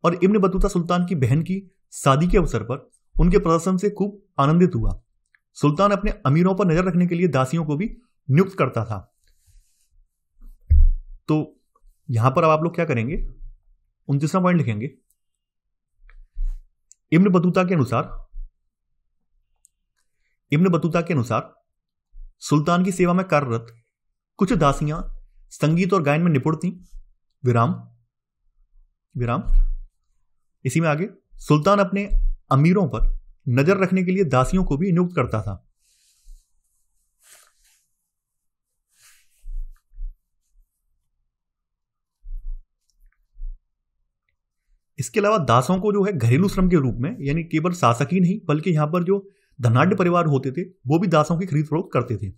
और इब्न बतूता सुल्तान की बहन की शादी के अवसर पर उनके प्रदर्शन से खूब आनंदित हुआ सुल्तान अपने अमीरों पर नजर रखने के लिए दासियों को भी नियुक्त करता था तो यहां पर अब आप लोग क्या करेंगे उनतीसरा पॉइंट लिखेंगे इब्न बतूता के अनुसार इब्न बतूता के अनुसार सुल्तान की सेवा में कार्यरत कुछ दासियां संगीत और गायन में निपुण थी विराम विराम इसी में आगे सुल्तान अपने अमीरों पर नजर रखने के लिए दासियों को भी नियुक्त करता था इसके अलावा दासों को जो है घरेलू श्रम के रूप में यानी केवल शासक ही नहीं बल्कि यहां पर जो धनाढ़ परिवार होते थे वो भी दासों की खरीद फरोख करते थे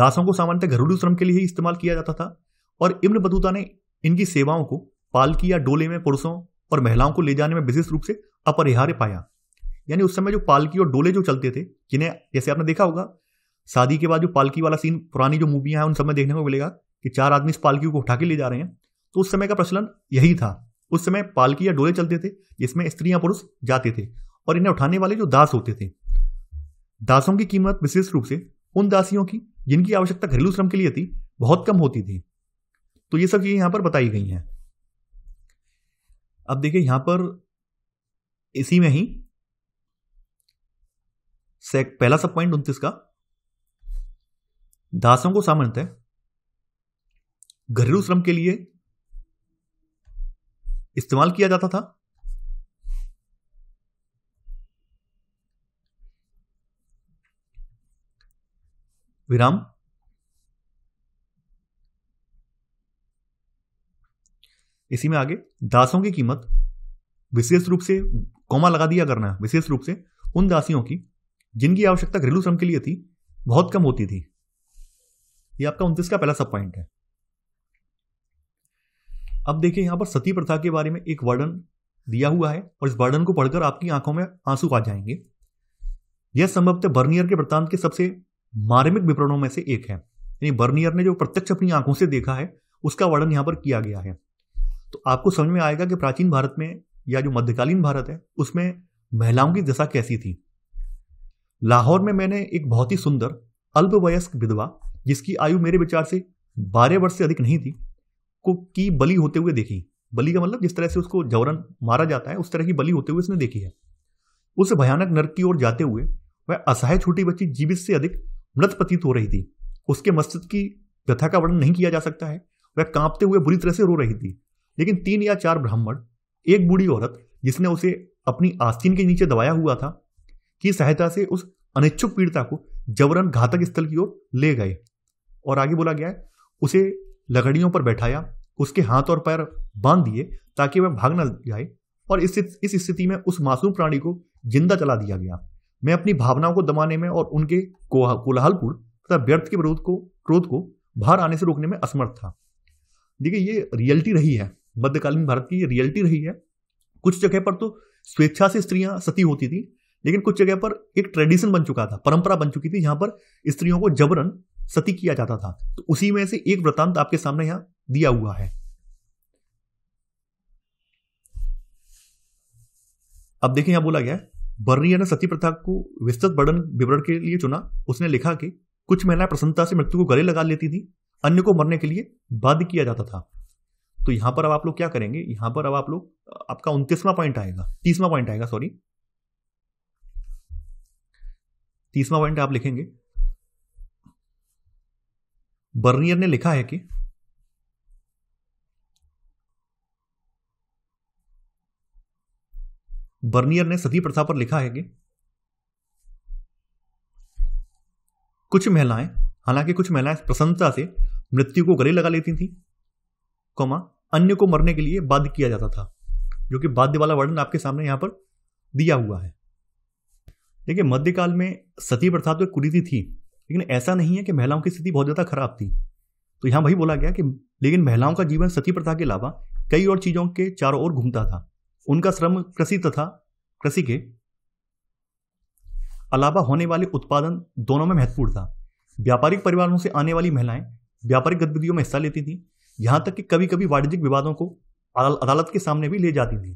दासों को सामान्यतः घरेलू श्रम के लिए ही इस्तेमाल किया जाता था और इब्न बतूता ने इनकी सेवाओं को पालकी या डोले में पुरुषों और महिलाओं को ले जाने में विशेष रूप से अपरिहार्य पाया यानी उस समय जो पालकी और डोले जो चलते थे जिन्हें जैसे आपने देखा होगा शादी के बाद जो पालकी वाला सीन पुरानी जो मूवियाँ हैं उन समय देखने को मिलेगा कि चार आदमी इस पालकी को उठा के ले जा रहे हैं तो उस समय का प्रचलन यही था उस समय पालकी या डोले चलते थे जिसमें स्त्रियां पुरुष जाते थे और इन्हें उठाने वाले जो दास होते थे दासों की कीमत विशेष रूप से उन दासियों की जिनकी आवश्यकता घरेलू श्रम के लिए थी बहुत कम होती थी तो ये सब चीज़ें यहाँ पर बताई गई हैं अब देखिए यहां पर इसी में ही सेक पहला सब पॉइंट उन्तीस का दासों को सामान्यतः घरेलू श्रम के लिए इस्तेमाल किया जाता था विराम इसी में आगे दासों की कीमत विशेष रूप से कोमा लगा दिया करना विशेष रूप से उन दासियों की जिनकी आवश्यकता घरेलू श्रम के लिए थी बहुत कम होती थी ये आपका उन्तीस का पहला सब पॉइंट है अब देखिए यहां पर सती प्रथा के बारे में एक वर्णन दिया हुआ है और इस वर्णन को पढ़कर आपकी आंखों में आंसू आ जाएंगे यह संभवतः बर्नियर के वृत्तांत के सबसे मार्मिक विवरणों में से एक है यानी बर्नियर ने जो प्रत्यक्ष अपनी आंखों से देखा है उसका वर्णन यहां पर किया गया है तो आपको समझ में आएगा कि प्राचीन भारत में या जो मध्यकालीन भारत है उसमें महिलाओं की दशा कैसी थी लाहौर में मैंने एक बहुत ही सुंदर अल्पवयस्क विधवा जिसकी आयु मेरे विचार से बारह वर्ष से अधिक नहीं थी को की बलि होते हुए देखी बलि का मतलब जिस तरह से उसको जवरन मारा जाता है उस तरह की बलि होते हुए उसने देखी है उस भयानक नर्क की ओर जाते हुए वह असहाय छोटी बच्ची जीवित से अधिक मृत प्रतीत हो रही थी उसके मस्तिष्क की व्यथा का वर्णन नहीं किया जा सकता है वह कांपते हुए बुरी तरह से रो रही थी लेकिन तीन या चार ब्राह्मण एक बूढ़ी औरत जिसने उसे अपनी आस्तीन के नीचे दबाया हुआ था की सहायता से उस अनिच्छुक पीड़िता को जबरन घातक स्थल की ओर ले गए और आगे बोला गया है उसे लकड़ियों पर बैठाया उसके हाथ और पैर बांध दिए ताकि वह भाग न जाए और इस इस स्थिति में उस मासूम प्राणी को जिंदा चला दिया गया मैं अपनी भावनाओं को दबाने में और उनके कोलाहलपुर तथा व्यर्थ के विरोध को क्रोध को बाहर आने से रोकने में असमर्थ था देखिए ये रियलिटी रही है मध्यकालीन भारत की रियलिटी रही है कुछ जगह पर तो स्वेच्छा से स्त्रियां सती होती थी लेकिन कुछ जगह पर एक ट्रेडिशन बन चुका था परंपरा बन चुकी थी जहां पर स्त्रियों को जबरन सती किया जाता था तो उसी में से एक वृतांत आपके सामने यहां दिया हुआ है अब देखें यहां बोला गया बर्निया ने सती प्रथा को विस्तृत वर्णन विवरण के लिए चुना उसने लिखा कि कुछ महिलाएं प्रसन्नता से मृत्यु को गले लगा लेती थी अन्य को मरने के लिए बाध्य किया जाता था तो यहां पर अब आप लोग क्या करेंगे यहां पर अब आप लोग आपका उनतीसवां पॉइंट आएगा तीसवा पॉइंट आएगा सॉरी तीसवा पॉइंट आप लिखेंगे बर्नियर ने लिखा है कि बर्नियर ने सती प्रथा पर लिखा है कि कुछ महिलाएं हालांकि कुछ महिलाएं प्रसन्नता से मृत्यु को गले लगा लेती थी कौमा अन्य को मरने के लिए बाध्य किया जाता था जो कि बाध्य वाला वर्णन आपके सामने यहाँ पर दिया हुआ है देखिए मध्यकाल में सती प्रथा तो एक कुरीति थी लेकिन ऐसा नहीं है कि महिलाओं की स्थिति बहुत ज़्यादा खराब थी तो यहाँ वही बोला गया कि लेकिन महिलाओं का जीवन सती प्रथा के अलावा कई और चीज़ों के चारों ओर घूमता था उनका श्रम कृषि तथा कृषि के अलावा होने वाले उत्पादन दोनों में महत्वपूर्ण था व्यापारिक परिवारों से आने वाली महिलाएं व्यापारिक गतिविधियों में हिस्सा लेती थी यहां तक कि कभी कभी वाणिज्यिक विवादों को अदालत के सामने भी ले जाती थी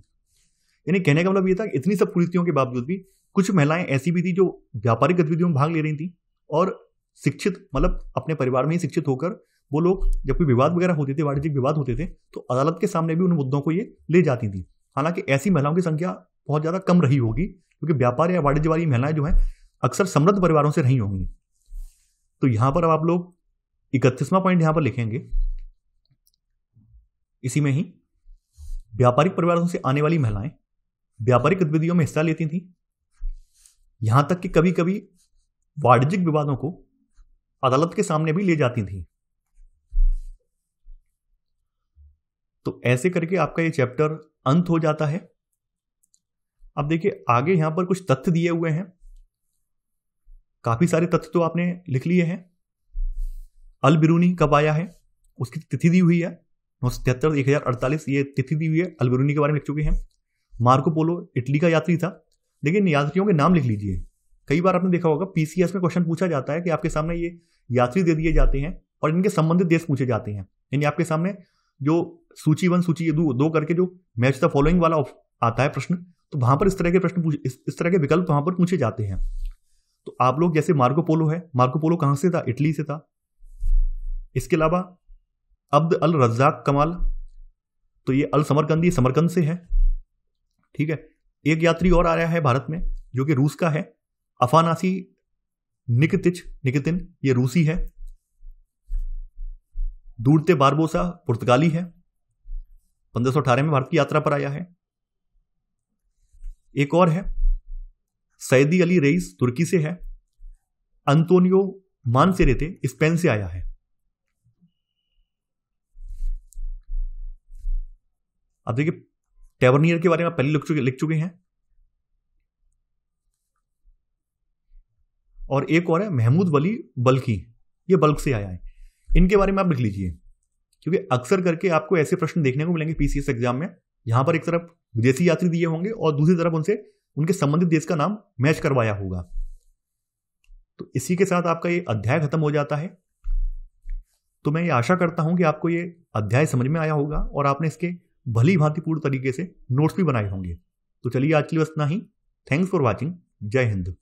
यानी कहने का मतलब यह था इतनी सब कुरीतियों के बावजूद भी कुछ महिलाएं ऐसी भी थी जो व्यापारिक गतिविधियों में भाग ले रही थी और शिक्षित मतलब अपने परिवार में ही शिक्षित होकर वो लोग जब कोई विवाद वगैरह होते थे वाणिज्यिक विवाद होते थे तो अदालत के सामने भी उन मुद्दों को ये ले जाती थी हालांकि ऐसी महिलाओं की संख्या बहुत ज़्यादा कम रही होगी क्योंकि व्यापार या वाणिज्य वाली महिलाएं जो हैं अक्सर समृद्ध परिवारों से रही होंगी तो यहां पर अब आप लोग इकतीसवां पॉइंट यहां पर लिखेंगे इसी में ही व्यापारिक परिवारों से आने वाली महिलाएं व्यापारिक गतिविधियों में हिस्सा लेती थीं यहां तक कि कभी कभी वाणिज्यिक विवादों को अदालत के सामने भी ले जाती थीं तो ऐसे करके आपका ये चैप्टर अंत हो जाता है अब देखिए आगे यहां पर कुछ तथ्य दिए हुए हैं काफी सारे तथ्य तो आपने लिख लिए हैं अल बिरूनी कब आया है उसकी तिथि दी हुई है और तिहत्तर एक हज़ार अड़तालीस ये तिथि दी हुई है अलबरूनी के बारे में लिख चुके हैं मार्को पोलो इटली का यात्री था लेकिन यात्रियों के नाम लिख लीजिए कई बार आपने देखा होगा पीसीएस में क्वेश्चन पूछा जाता है कि आपके सामने ये यात्री दे दिए जाते हैं और इनके संबंधित देश पूछे जाते हैं यानी आपके सामने जो सूची वन सूची दो, दो करके जो मैच द फॉलोइंग वाला आता है प्रश्न तो वहां पर इस तरह के प्रश्न इस, इस तरह के विकल्प वहां पर पूछे जाते हैं तो आप लोग जैसे मार्को पोलो है मार्को पोलो कहाँ से था इटली से था इसके अलावा अब्द अल रज्जाक कमाल तो ये अल समरकंदी समरकंद से है ठीक है एक यात्री और आ रहा है भारत में जो कि रूस का है अफानासी निकतिच निकतिन ये रूसी है दूरते बारबोसा पुर्तगाली है पंद्रह में भारत की यात्रा पर आया है एक और है सैदी अली रईस तुर्की से है अंतोनियो मान से रेते स्पेन से आया है अब देखिए टेवर्नियर के बारे में पहले लिख चुके लिख चुके हैं और एक और है महमूद वली बल्कि ये बल्क से आया है इनके बारे में आप लिख लीजिए क्योंकि अक्सर करके आपको ऐसे प्रश्न देखने को मिलेंगे पीसीएस एग्जाम में यहां पर एक तरफ विदेशी यात्री दिए होंगे और दूसरी तरफ उनसे उनके संबंधित देश का नाम मैच करवाया होगा तो इसी के साथ आपका ये अध्याय खत्म हो जाता है तो मैं ये आशा करता हूं कि आपको ये अध्याय समझ में आया होगा और आपने इसके भली भांति पूर्ण तरीके से नोट्स भी बनाए होंगे तो चलिए आज के लिए बस इतना ही थैंक्स फॉर वॉचिंग जय हिंद